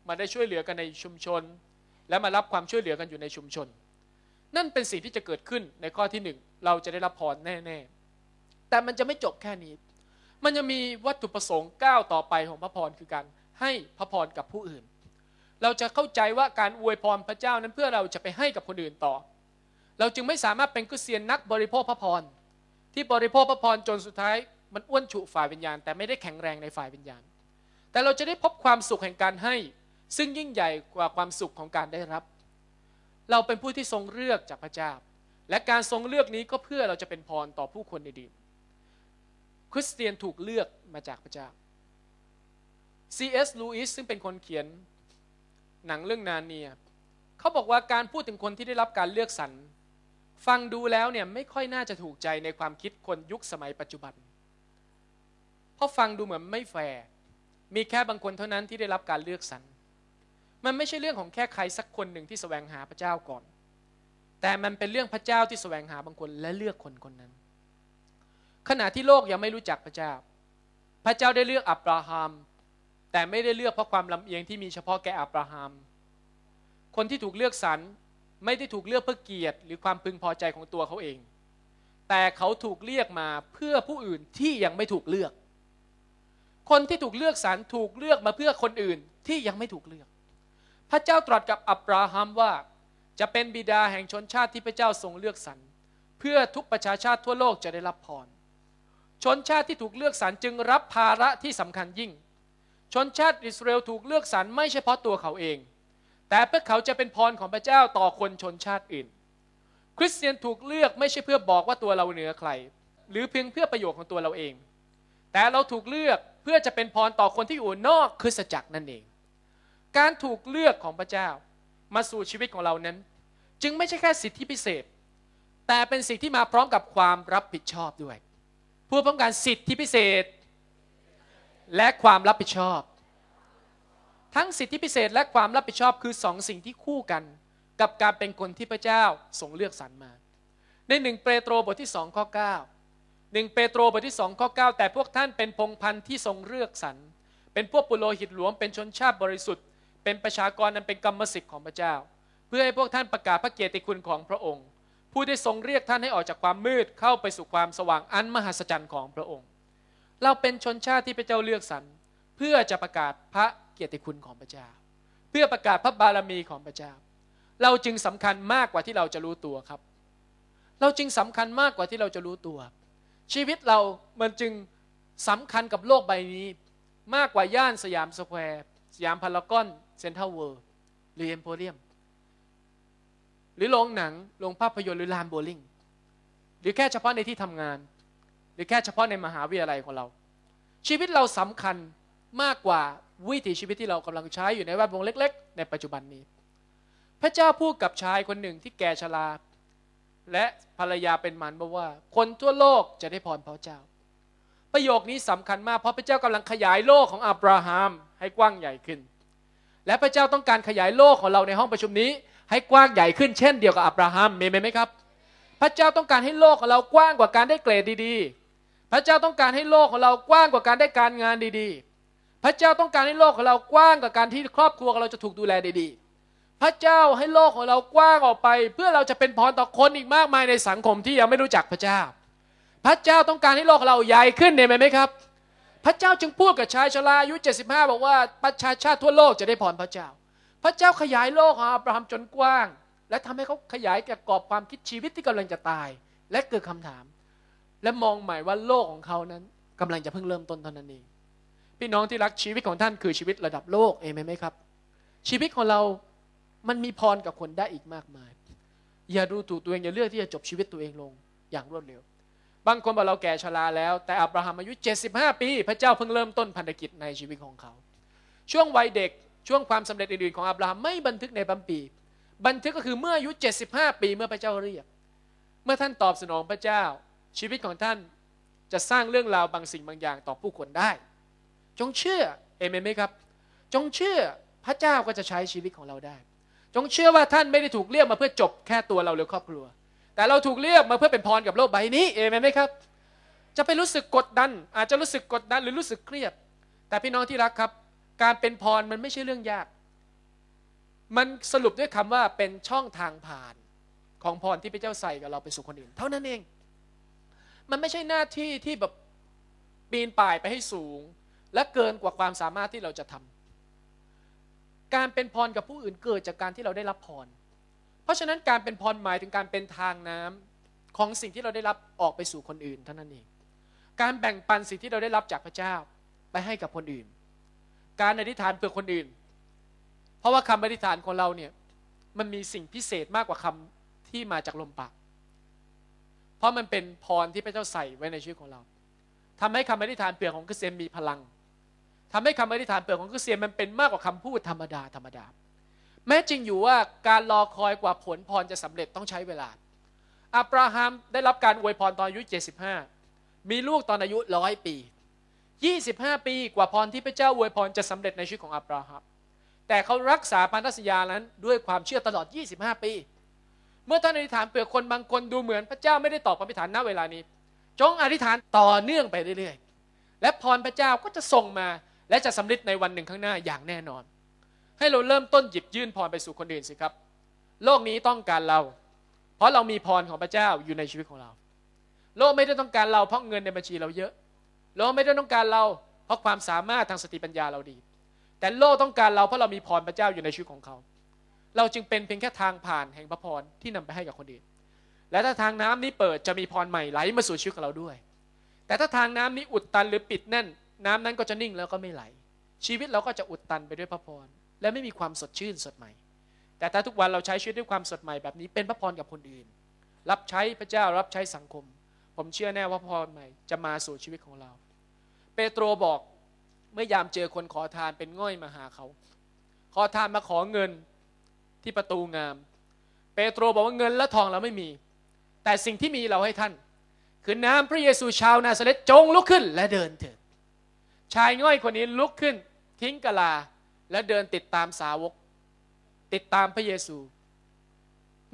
มาได้ช่วยเหลือกันในชุมชน และมารับความช่วยเหลือกันอยู่ในชุมชน นั่นเป็นสิ่งที่จะเกิดขึ้นในข้อที่หนึ่งเราจะได้รับพรแน่ๆแต่มันจะไม่จบแค่นี้ มันจะมีวัตถุประสงค์ก้าวต่อไปของพระพรคือการให้พระพรกับผู้อื่น เราจะเข้าใจว่าการอวยพรพระเจ้านั้นเพื่อเราจะไปให้กับคนอื่นต่อ เราจึงไม่สามารถเป็นกุเซียนนักบริโภคพระพรที่บริโภคพระพรจนสุดท้าย มันอ้วนฉุฝ่ายวิญญาณแต่ไม่ได้แข็งแรงในฝ่ายวิญญาณ แต่เราจะได้พบความสุขแห่งการให้ ซึ่งยิ่งใหญ่กว่าความสุขของการได้รับ เราเป็นผู้ที่ทรงเลือกจากพระเจ้า และการทรงเลือกนี้ก็เพื่อเราจะเป็นพรต่อผู้คนในดินคริสเตียนถูกเลือกมาจากพระเจ้า C.S. Lewis ซึ่งเป็นคนเขียน หนังเรื่องนานเนียเขาบอกว่าการพูดถึงคนที่ได้รับการเลือกสรรฟังดูแล้วเนี่ยไม่ค่อยน่าจะถูกใจในความคิดคนยุคสมัยปัจจุบัน เพราะฟังดูเหมือนไม่แฟร์ มีแค่บางคนเท่านั้นที่ได้รับการเลือกสรร มันไม่ใช่เรื่องของแค่ใครสักคนหนึ่งที่สแสวงหาพระเจ้าก่อน แต่มันเป็นเรื่องพระเจ้าที่สแสวงหาบางคนและเลือกคนคนนั้นขณะที่โลกยังไม่รู้จักพระเจ้า พระเจ้าได้เลือกอับราฮัม แต่ไม่ได้เลือกเพราะความลำเอียงที่มีเฉพาะแก่อับราฮัม คนที่ถูกเลือกสรรไม่ได้ถูกเลือกเพื่อเกียรติหรือความพึงพอใจของตัวเขาเอง แต่เขาถูกเรียกมาเพื่อผู้อื่นที่ยังไม่ถูกเลือก คนที่ถูกเลือกสรรถูกเลือกมาเพื่อคนอื่นที่ยังไม่ถูกเลือก พระเจ้าตรัสกับอับราฮัมว่า จะเป็นบิดาแห่งชนชาติที่พระเจ้าทรงเลือกสรรเพื่อทุกประชาชาติทั่วโลกจะได้รับพรชนชาติที่ถูกเลือกสรรจึงรับภาระที่สำคัญยิ่ง ชนชาติอิสราเอลถูกเลือกสรรไม่เฉพาะตัวเขาเอง แต่เพื่อเขาจะเป็นพรของพระเจ้าต่อคนชนชาติอื่น คริสเตียนถูกเลือกไม่ใช่เพื่อบอกว่าตัวเราเหนือใคร หรือเพียงเพื่อประโยชน์ของตัวเราเอง แต่เราถูกเลือกเพื่อจะเป็นพรต่อคนที่อยู่นอกคริสตจักรนั่นเอง การถูกเลือกของพระเจ้า มาสู่ชีวิตของเรานั้น จึงไม่ใช่แค่สิทธิพิเศษ แต่เป็นสิ่งที่มาพร้อมกับความรับผิดชอบด้วยผู้ต้องการสิทธิพิเศษและความรับผิดชอบ ทั้งสิทธิพิเศษและความรับผิดชอบคือสองสิ่งที่คู่กัน กับการเป็นคนที่พระเจ้าทรงเลือกสรรมาในหนึ่งเปโตรบทที่สองข้อเก้าหนึ่งเปโตรบทที่สองข้อ9แต่พวกท่านเป็นพงพันธุ์ที่ทรงเลือกสรรเป็นพวกปุโรหิตหลวงเป็นชนชาติบริสุทธิ์ เป็นประชากรนั้นเป็นกรรมสิทธิ์ของพระเจ้า เพื่อให้พวกท่านประกาศพระเกียรติคุณของพระองค์ผู้ได้ทรงเรียกท่านให้ออกจากความมืดเข้าไปสู่ความสว่างอันมหัศจรรย์ของพระองค์ เราเป็นชนชาติที่พระเจ้าเลือกสรรเพื่อจะประกาศพระเกียรติคุณของพระเจ้าเพื่อประกาศพระบารมีของพระเจ้าเราจึงสำคัญมากกว่าที่เราจะรู้ตัวครับ เราจึงสำคัญมากกว่าที่เราจะรู้ตัว ชีวิตเรามันจึงสำคัญกับโลกใบนี้ มากกว่าย่านสยามสแควร์สยามพารากอนเซ็นทรัลเวิลด์หรือเอ็มโพเรียมหรือโรงหนังโรงภาพยนตร์ หรือลานโบลิ่ง หรือแค่เฉพาะในที่ทำงาน หรือแค่เฉพาะในมหาวิทยาลัยของเรา ชีวิตเราสำคัญมากกว่าวิถีชีวิตที่เรากำลังใช้อยู่ในแวดวงเล็กๆ ในปัจจุบันนี้ พระเจ้าพูดกับชายคนหนึ่งที่แก่ชราและภรรยาเป็นมันบอกว่าคนทั่วโลกจะได้พรพระเจ้า ประโยคนี้สำคัญมากเพราะพระเจ้ากำลังขยายโลกของอับราฮัมให้กว้างใหญ่ขึ้น และพระเจ้าต้องการขยายโลกของเราในห้องประชุมนี้ให้กว้างใหญ่ขึ้นเช่นเดียวกับอับราฮัมมีไหมครับ พระเจ้าต้องการให้โลกของเรากว้างกว่าการได้เกรดดีๆพระเจ้าต้องการให้โลกของเรากว้างกว่าการได้การงานดีๆ พระเจ้าต้องการให้โลกของเรากว้างกว่าการที่ครอบครัวของเราจะถูกดูแลดีๆ พระเจ้าให้โลกของเรากว้างออกไปเพื่อเราจะเป็นพรต่อคนอีกมากมายในสังคมที่ยังไม่รู้จักพระเจ้า พระเจ้าต้องการให้โลกเราใหญ่ขึ้นเห่ยไหมครับ พระเจ้าจึงพูดกับชายชราอายุ 75 บอกว่าประชาชาติทั่วโลกจะได้พรพระเจ้าพระเจ้าขยายโลกของอับราฮัมจนกว้าง และทำให้เขาขยายแก่กรอบความคิดชีวิตที่กำลังจะตายและเกิดคำถาม และมองใหม่ว่าโลกของเขานั้นกำลังจะเพิ่งเริ่มต้นเท่านั้นเองพี่น้องที่รักชีวิตของท่านคือชีวิตระดับโลกเองไหมครับ ชีวิตของเรา มันมีพรกับคนได้อีกมากมาย อย่าดูถูกตัวเองอย่าเลือกที่จะจบชีวิตตัวเองลง อย่างรวดเร็ว บางคนบอกเราแก่ชราแล้วแต่อับราฮัมอายุ75ปี พระเจ้าเพิ่งเริ่มต้นพันธกิจในชีวิตของเขา ช่วงวัยเด็กช่วงความสำเร็จอื่นๆของอับราฮัมไม่บันทึกในบัมปีบันทึกก็คือเมื่ออายุ75 ปีเมื่อพระเจ้าเรียกเมื่อท่านตอบสนองพระเจ้า ชีวิตของท่านจะสร้างเรื่องราวบางสิ่งบางอย่างต่อผู้คนได้ จงเชื่อเอเมนไหมครับ จงเชื่อพระเจ้าก็จะใช้ชีวิตของเราได้ จงเชื่อว่าท่านไม่ได้ถูกเรียกมาเพื่อจบแค่ตัวเราหรือครอบครัว แต่เราถูกเรียกมาเพื่อเป็นพรกับโลกใบนี้ เอเมนไหมครับ จะไปรู้สึกกดดัน อาจจะรู้สึกกดดันหรือรู้สึกเครียดแต่พี่น้องที่รักครับการเป็นพรมันไม่ใช่เรื่องยาก มันสรุปด้วยคำว่าเป็นช่องทางผ่านของพรที่พระเจ้าใส่กับเราไปสู่คนอื่น เท่านั้นเอง มันไม่ใช่หน้าที่ที่แบบปีนป่ายไปให้สูง และเกินกว่าความสามารถที่เราจะทำ การเป็นพรกับผู้อื่นเกิดจากการที่เราได้รับพร เพราะฉะนั้นการเป็นพรหมายถึงการเป็นทางน้ำ ของสิ่งที่เราได้รับออกไปสู่คนอื่นเท่านั้นเอง การแบ่งปันสิ่งที่เราได้รับจากพระเจ้า ไปให้กับคนอื่นการอธิษฐานเพื่อคนอื่น เพราะว่าคำอธิษฐานของเราเนี่ยมันมีสิ่งพิเศษมากกว่าคำที่มาจากลมปากเพราะมันเป็นพรที่พระเจ้าใส่ไว้ในชีวิตของเรา ทำให้คำอธิษฐานเปลือกของคริสเตียนมีพลัง ทำให้คำอธิษฐานเปลือกของคริสเตียนมันเป็นมากกว่าคำพูดธรรมดาธรรมดา แม้จริงอยู่ว่าการรอคอยกว่าผลพรจะสำเร็จต้องใช้เวลา อับราฮัมได้รับการอวยพรตอนอายุ75 มีลูกตอนอายุร้อยปี25 ปี กว่าพรที่พระเจ้าอวยพรจะสำเร็จในชีวิตของอับราฮัมแต่เขารักษาพันธสัญญานั้นด้วยความเชื่อตลอด 25 ปี เมื่อท่านอธิษฐานเปลือกคนบางคนดูเหมือนพระเจ้าไม่ได้ตอบคำอธิษฐานณเวลานี้จงอธิษฐานต่อเนื่องไปเรื่อยๆ และพรพระเจ้าก็จะส่งมาและจะสำเร็จในวันหนึ่งข้างหน้าอย่างแน่นอน ให้เราเริ่มต้นหยิบยื่นพรไปสู่คนอื่นสิครับ โลกนี้ต้องการเรา เพราะเรามีพรของพระเจ้าอยู่ในชีวิตของเรา โลกไม่ได้ต้องการเราเพราะเงินในบัญชีเราเยอะโลกไม่ได้ต้องการเรา เพราะความสามารถทางสติปัญญาเราดี แต่โลกต้องการเราเพราะเรามีพรพระเจ้าอยู่ในชีวิตของเขา เราจึงเป็นเพียงแค่ทางผ่านแห่งพระพรที่นำไปให้กับคนอื่นและถ้าทางน้ำนี้เปิดจะมีพรใหม่ไหลมาสู่ชีวิตของเราด้วย แต่ถ้าทางน้ำนี้อุดตันหรือปิดแน่น น้ำนั้นก็จะนิ่งแล้วก็ไม่ไหล ชีวิตเราก็จะอุดตันไปด้วยพระพรและไม่มีความสดชื่นสดใหม่ แต่ถ้าทุกวันเราใช้ชีวิตด้วยความสดใหม่แบบนี้เป็นพระพรกับคนอื่น รับใช้พระเจ้ารับใช้สังคมผมเชื่อแน่ว่าพรใหม่จะมาสู่ชีวิตของเรา เปโตรบอกเมื่อยามเจอคนขอทานเป็นง่อยมาหาเขา ขอทานมาขอเงินที่ประตูงาม เปโตรบอกว่าเงินและทองเราไม่มี แต่สิ่งที่มีเราให้ท่าน คือน้ำพระเยซูชาวนาซาเรตจงลุกขึ้น และเดินเถิด ชายง่อยคนนี้ลุกขึ้น ทิ้งกะลาและเดินติดตามสาวก ติดตามพระเยซู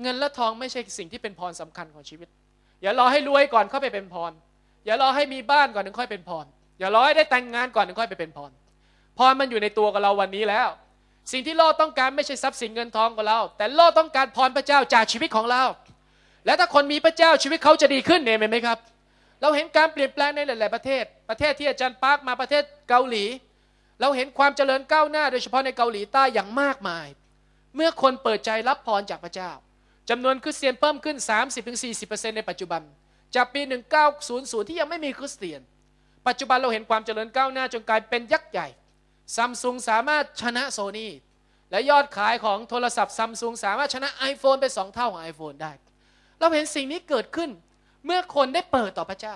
เงินและทองไม่ใช่สิ่งที่เป็นพรสำคัญของชีวิตอย่ารอให้รวยก่อน ค่อยไปเป็นพรอย่ารอให้มีบ้านก่อนถึงค่อยเป็นพรอย่ารอให้ได้แต่งงานก่อนถึงค่อยไปเป็นพรพรมันอยู่ในตัวกับเราวันนี้แล้ว สิ่งที่โลกต้องการไม่ใช่ทรัพย์สินเงินทองของเรา แต่โลกต้องการพรพระเจ้าจากชีวิตของเรา และถ้าคนมีพระเจ้าชีวิตเขาจะดีขึ้นเนี่ยไหมครับ เราเห็นการเปลี่ยนแปลงในหลาย ๆประเทศประเทศที่อาจารย์ปาร์คมาประเทศเกาหลี เราเห็นความเจริญก้าวหน้า โดยเฉพาะในเกาหลีใต้อย่างมากมาย เมื่อคนเปิดใจรับพรจากพระเจ้าจำนวนคริสเตียนเพิ่มขึ้น 30-40%ในปัจจุบัน จากปี 1900 ที่ยังไม่มีคริสเตียน ปัจจุบันเราเห็นความเจริญก้าวหน้าจนกลายเป็นยักษ์ใหญ่ซัมซุงสามารถชนะโซนี่และยอดขายของโทรศัพท์ซัมซุงสามารถชนะ iPhone ไปสองเท่าของ iPhone ได้ เราเห็นสิ่งนี้เกิดขึ้น เมื่อคนได้เปิดต่อพระเจ้า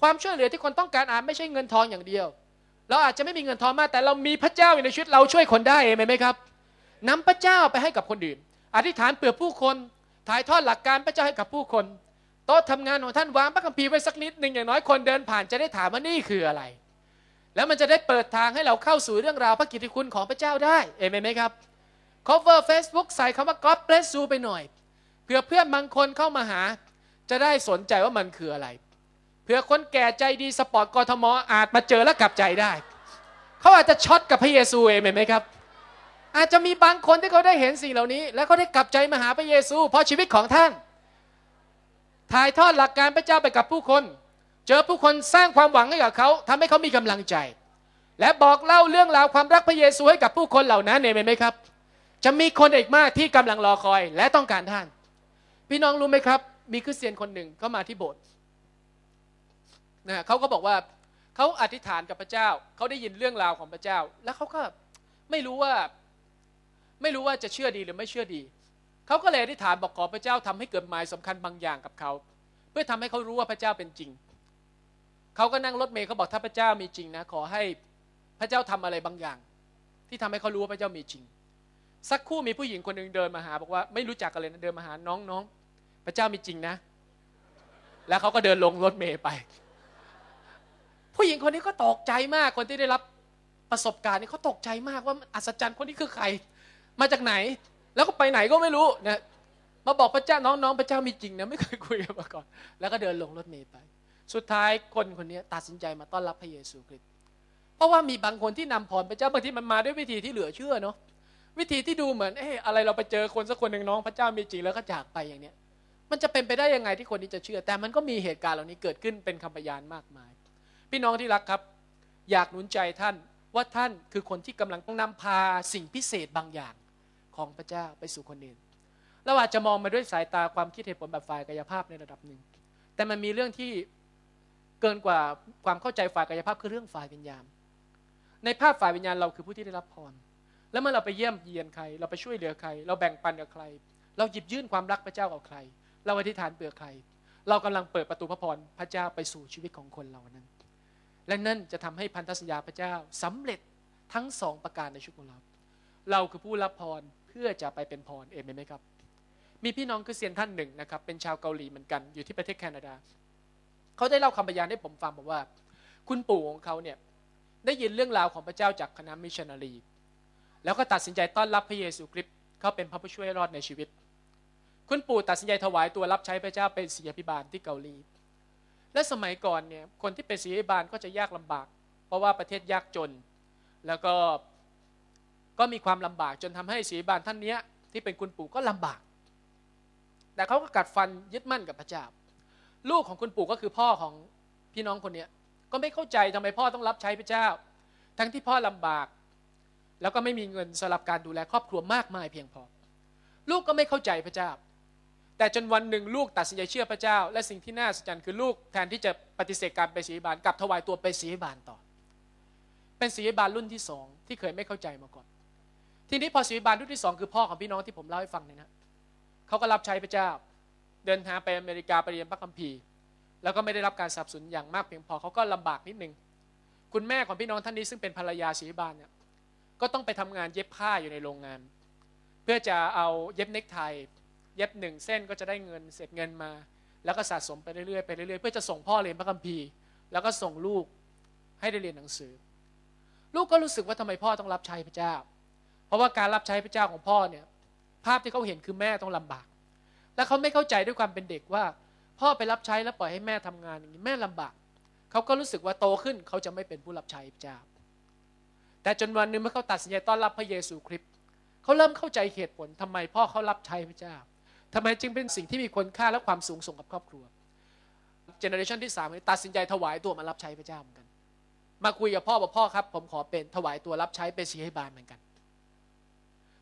ความช่วยเหลือที่คนต้องการอาจไม่ใช่เงินทองอย่างเดียว เราอาจจะไม่มีเงินทองมากแต่เรามีพระเจ้าอยู่ในชีวิตเราช่วยคนได้เองไหมครับนำพระเจ้าไปให้กับคนอื่นอธิษฐานเปื่อผู้คนถ่ายทอดหลักการพระเจ้าให้กับผู้คน โต๊ะทำงานของท่านวางพระคัมภีร์ไว้สักนิดหนึ่งอย่างน้อยคนเดินผ่านจะได้ถามว่านี่คืออะไร แล้วมันจะได้เปิดทางให้เราเข้าสู่เรื่องราว พระกิตติคุณของพระเจ้าได้ เอเมนไหมครับ cover Facebook ใส่คำว่า God bless you ไปหน่อย เพื่อเพื่อนบางคนเข้ามาหา จะได้สนใจว่ามันคืออะไร เพื่อคนแก่ใจดีสปอร์ตกทมอาจมาเจอแล้วกลับใจได้ เขาอาจจะช็อตกับพระเยซู เอเมนไหมครับอาจจะมีบางคนที่เขาได้เห็นสิ่งเหล่านี้ แล้วเขาได้กลับใจมาหาพระเยซู เพราะชีวิตของท่าน ถ่ายทอดหลักการพระเจ้าไปกับผู้คน เจอผู้คนสร้างความหวังให้กับเขา ทำให้เขามีกำลังใจ และบอกเล่าเรื่องราวความรักพระเยซูให้กับผู้คนเหล่านั้นเ็นไหมครับ จะมีคนอีกมากที่กำลังรอคอยและต้องการท่าน พี่น้องรู้ไหมครับ มีคริสเตียนคนหนึ่งเขามาที่โบสถ์นะเขาก็บอกว่าเขาอธิษฐานกับพระเจ้าเขาได้ยินเรื่องราวของพระเจ้าแล้วเขาก็ไม่รู้ว่าไม่รู้ว่าจะเชื่อดีหรือไม่เชื่อดี เขาก็เลยอธิษฐานบอกขอพระเจ้าทำให้เกิดหมายสำคัญบางอย่างกับเขา เพื่อทำให้เขารู้ว่าพระเจ้าเป็นจริง เขาก็นั่งรถเมย์เขาบอกถ้าพระเจ้ามีจริงนะ ขอให้พระเจ้าทำอะไรบางอย่าง ที่ทำให้เขารู้ว่าพระเจ้ามีจริง สักคู่มีผู้หญิงคนหนึ่งเดินมาหา บอกว่าไม่รู้จักกันเลยนะเดินมาหาน้องน้องพระเจ้ามีจริงนะ แล้วเขาก็เดินลงรถเมย์ไป ผู้หญิงคนนี้ก็ตกใจมากคนที่ได้รับประสบการณ์นี้เขาตกใจมากว่าอัศจรรย์คนนี้คือใครมาจากไหนแล้วก็ไปไหนก็ไม่รู้นะมาบอกพระเจ้าน้องๆพระเจ้ามีจริงนะไม่เคยคุยกันมาก่อนแล้วก็เดินลงรถเมล์ไป สุดท้ายคนคนนี้ตัดสินใจมาต้อนรับพระเยซูคริสต์เพราะว่ามีบางคนที่นำพรพระเจ้าบางทีมันมาด้วยวิธีที่เหลือเชื่อเนาะวิธีที่ดูเหมือนเอ๊ะอะไรเราไปเจอคนสักคนหนึ่งน้องพระเจ้ามีจริง แล้วก็จากไปอย่างเนี้ยมันจะเป็นไปได้ยังไงที่คนนี้จะเชื่อ แต่มันก็มีเหตุการณ์เหล่านี้เกิดขึ้นเป็นคำพยานมากมาย พี่น้องที่รักครับอยากหนุนใจท่านว่าท่านคือคนที่กำลังต้องนำพาสิ่งพิเศษบางอย่างของพระเจ้าไปสู่คนอื่นเราอาจจะมองมาด้วยสายตาความคิดเหตุผลแบบฝ่ายกายภาพในระดับหนึ่ง แต่มันมีเรื่องที่เกินกว่าความเข้าใจฝ่ายกายภาพคือเรื่องฝ่ายวิญญาณ ในภาพฝ่ายวิญญาณเราคือผู้ที่ได้รับพร แล้วเมื่อเราไปเยี่ยมเยียนใคร เราไปช่วยเหลือใคร เราแบ่งปันกับใคร เราหยิบยื่นความรักพระเจ้ากับใคร เราอธิษฐานเปื่อใคร เรากำลังเปิดประตูพระพรพระเจ้าไปสู่ชีวิตของคนเหล่านั้น และนั่นจะทำให้พันธสัญญาพระเจ้าสำเร็จทั้งสองประการในชีวิตของเรา เราคือผู้รับพรพื่อจะไปเป็นพรเองไหมครับ มีพี่น้องคือเซียนท่านหนึ่งนะครับ เป็นชาวเกาหลีเหมือนกันอยู่ที่ประเทศแคนาดา เขาได้เล่าคำพยานให้ผมฟังบอกว่า คุณปู่ของเขาเนี่ย ได้ยินเรื่องราวของพระเจ้าจากคณะมิชชันนารีแล้วก็ตัดสินใจต้อนรับพระเยซูคริสต์เขาเป็นพระผู้ช่วยรอดในชีวิต คุณปู่ตัดสินใจถวายตัวรับใช้พระเจ้าเป็นศิษยาภิบาลที่เกาหลี และสมัยก่อนเนี่ย คนที่เป็นศิษยาภิบาลก็จะยากลำบาก เพราะว่าประเทศยากจน แล้วก็ก็มีความลำบากจนทำให้ศรีบานท่านเนี้ยที่เป็นคุณปู่ก็ลำบาก แต่เขาก็กัดฟันยึดมั่นกับพระเจ้า ลูกของคุณปู่ก็คือพ่อของพี่น้องคนเนี้ยก็ไม่เข้าใจทำไมพ่อต้องรับใช้พระเจ้า ทั้งที่พ่อลำบาก แล้วก็ไม่มีเงินสำหรับการดูแลครอบครัวมากมาย เพียงพอ ลูกก็ไม่เข้าใจพระเจ้า แต่จนวันหนึ่งลูกตัดสินใจเชื่อพระเจ้า และสิ่งที่น่าสัจจ์คือ ลูกแทนที่จะปฏิเสธการไปศรีบานกลับถวายตัวไปศรีบานต่อ เป็นศรีบานรุ่นที่สองที่เคยไม่เข้าใจมาก่อนทีนี้พอสิบิบาลรุ่นที่สองคือพ่อของพี่น้องที่ผมเล่าให้ฟังเนี่ยนะเขาก็รับใช้พระเจ้า เดินทางไปอเมริกา ไปเรียนพระคัมภีร์ แล้วก็ไม่ได้รับการสนับสนุนอย่างมากเพียงพอเขาก็ลำบากนิดนึง คุณแม่ของพี่น้องท่านนี้ซึ่งเป็นภรรยาสิบิบาลเนี่ยก็ต้องไปทำงานเย็บผ้าอยู่ในโรงงาน เพื่อจะเอาเย็บเน็กไทเย็บหนึ่งเส้นก็จะได้เงินเสร็จเงินมา แล้วก็สะสม ไปเรื่อยๆไปเรื่อยๆ เพื่อจะส่งพ่อเรียนพระคัมภีร์ แล้วก็ส่งลูกให้ได้เรียนหนังสือ ลูกก็รู้สึกว่าทำไมพ่อต้องรับใช้พระเจ้าเพราะว่าการรับใช้พระเจ้าของพ่อเนี่ย ภาพที่เขาเห็นคือแม่ต้องลำบาก และเขาไม่เข้าใจด้วยความเป็นเด็กว่า พ่อไปรับใช้แล้วปล่อยให้แม่ทำงานอย่างนี้แม่ลำบาก เขาก็รู้สึกว่าโตขึ้นเขาจะไม่เป็นผู้รับใช้พระเจ้า แต่จนวันหนึ่งเมื่อเขาตัดสินใจต้อนรับพระเยซูคริสต์เขาเริ่มเข้าใจเหตุผลทำไม พ่อเขารับใช้พระเจ้า ทำไมจึงเป็นสิ่งที่มีคุณค่าและความสูงส่งกับครอบครัวเจเนอเรชันที่สามตัดสินใจถวายตัวมารับใช้พระเจ้าเหมือนกัน มาคุยกับพ่อบอกพ่อครับ ผมขอเป็นถวายตัวรับใช้เป็นชีให้บานเหมือนกัน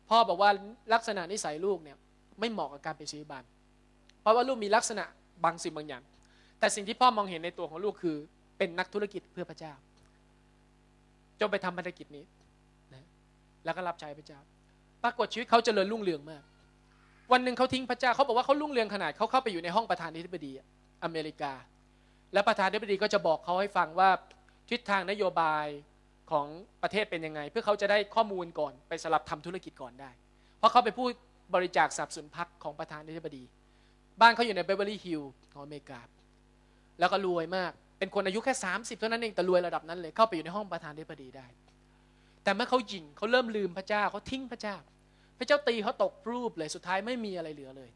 พ่อบอกว่าลักษณะนิสัยลูกเนี่ย ไม่เหมาะกับการเป็นชีวิบาลเพราะว่าลูกมีลักษณะบางสิ่งบางอย่าง แต่สิ่งที่พ่อมองเห็นในตัวของลูกคือ เป็นนักธุรกิจเพื่อพระเจ้าจนไปทำภารกิจนี้นะแล้วก็รับใช้พระเจ้า ปรากฏชีวิตเขาจเจริญรุ่งเรืองมากวันหนึ่งเขาทิ้งพระเจ้าเขาบอกว่าเขารุ่งเรืองขนาดเขาเข้าไปอยู่ในห้องประธานาธิบดีอเมริกา และประธานาธิบดีก็จะบอกเขาให้ฟังว่าทิศทางนโยบายของประเทศเป็นยังไง เพื่อเขาจะได้ข้อมูลก่อนไปสลับทำธุรกิจก่อนได้ เพราะเขาเป็นผู้บริจาคสับสนนพักของประธานาธิบดี บ้านเขาอยู่ในเบเวอร์ลี่ฮิลล์ของอเมริกาแล้วก็รวยมากเป็นคนอายุแค่ 30 เท่านั้นเอง แต่รวยระดับนั้นเลย เข้าไปอยู่ในห้องประธานาธิบดีได้ แต่เมื่อเขายิงเขาเริ่มลืมพระเจ้าเขาทิ้งพระเจ้า พระเจ้าตีเขาตกรูปเลยสุดท้ายไม่มีอะไรเหลือเลย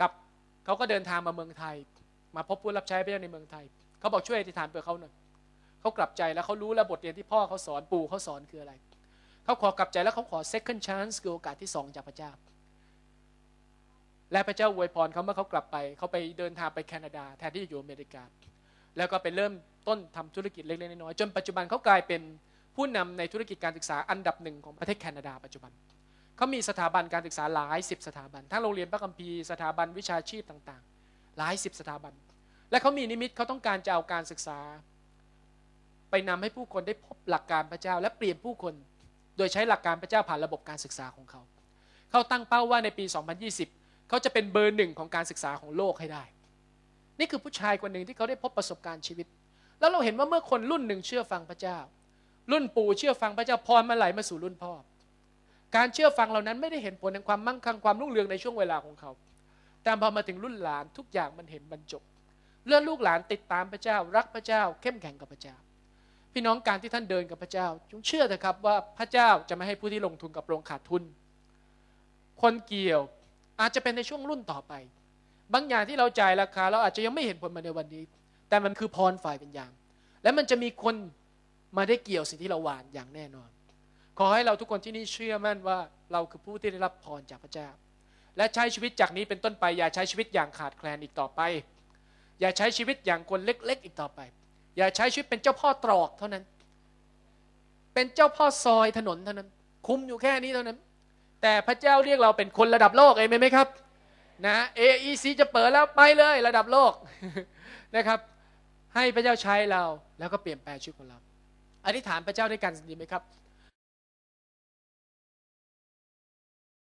กับเขาก็เดินทางมาเมืองไทย มาพบผู้รับใช้พระเจ้าในเมืองไทย เขาบอกช่วยอธิษฐานเพื่อเขาหน่อยเขากลับใจแล้วเขารู้แล้วบทเรียนที่พ่อเขาสอนปู่เขาสอนคืออะไร เขาขอกลับใจแล้วเขาขอ second chance คือโอกาสที่สองจากพระเจ้า และพระเจ้าอวยพรเขาเมื่อเขากลับไป เขาไปเดินทางไปแคนาดา แทนที่จะอยู่อเมริกา แล้วก็ไปเริ่มต้นทำธุรกิจเล็กๆน้อยๆจนปัจจุบันเขากลายเป็นผู้นำในธุรกิจการศึกษาอันดับหนึ่งของประเทศแคนาดาปัจจุบัน เขามีสถาบันการศึกษาหลายสิบสถาบัน ทั้งโรงเรียนพระคัมภีร์สถาบันวิชาชีพต่าง ๆ หลายสิบสถาบัน และเขามีนิมิตเขาต้องการจะเอาการศึกษาไปนำให้ผู้คนได้พบหลักการพระเจ้า และเปลี่ยนผู้คนโดยใช้หลักการพระเจ้าผ่านระบบการศึกษาของเขา เขาตั้งเป้าว่าในปี 2020 เขาจะเป็นเบอร์หนึ่งของการศึกษาของโลกให้ได้ นี่คือผู้ชายคนหนึ่งที่เขาได้พบประสบการณ์ชีวิต แล้วเราเห็นว่าเมื่อคนรุ่นหนึ่งเชื่อฟังพระเจ้า รุ่นปู่เชื่อฟังพระเจ้าพรมาไหลมาสู่รุ่นพ่อ การเชื่อฟังเหล่านั้นไม่ได้เห็นผลในความมั่งคั่งความรุ่งเรืองในช่วงเวลาของเขา แต่พอมาถึงรุ่นหลานทุกอย่างมันเห็นบรรจบเลื่อลูกหลานติดตามพระเจ้ารักพระเจ้า เข้มแข็งกับพระเจ้าพี่น้องการที่ท่านเดินกับพระเจ้าจงเชื่อเถอะครับว่าพระเจ้าจะไม่ให้ผู้ที่ลงทุนกับโรงขาดทุน คนเกี่ยวอาจจะเป็นในช่วงรุ่นต่อไป บางอย่างที่เราจ่ายราคาเราอาจจะยังไม่เห็นผลมาในวันนี้ แต่มันคือพรฝ่ายเป็นอย่าง และมันจะมีคนมาได้เกี่ยวสิ่งที่เราหวานอย่างแน่นอน ขอให้เราทุกคนที่นี่เชื่อมั่นว่า เราคือผู้ที่ได้รับพรจากพระเจ้า และใช้ชีวิตจากนี้เป็นต้นไปอย่าใช้ชีวิตอย่างขาดแคลนอีกต่อไป อย่าใช้ชีวิตอย่างคนเล็ก ๆ อีกต่อไปอย่าใช้ชีวิตเป็นเจ้าพ่อตรอกเท่านั้น เป็นเจ้าพ่อซอยถนนเท่านั้น คุ้มอยู่แค่นี้เท่านั้น แต่พระเจ้าเรียกเราเป็นคนระดับโลกเองไหมครับ นะ AEC จะเปิดแล้วไปเลยระดับโลกนะครับ ให้พระเจ้าใช้เราแล้วก็เปลี่ยนแปลงชีวิตของเราอธิษฐานพระเจ้าด้วยกันดีไหมครับ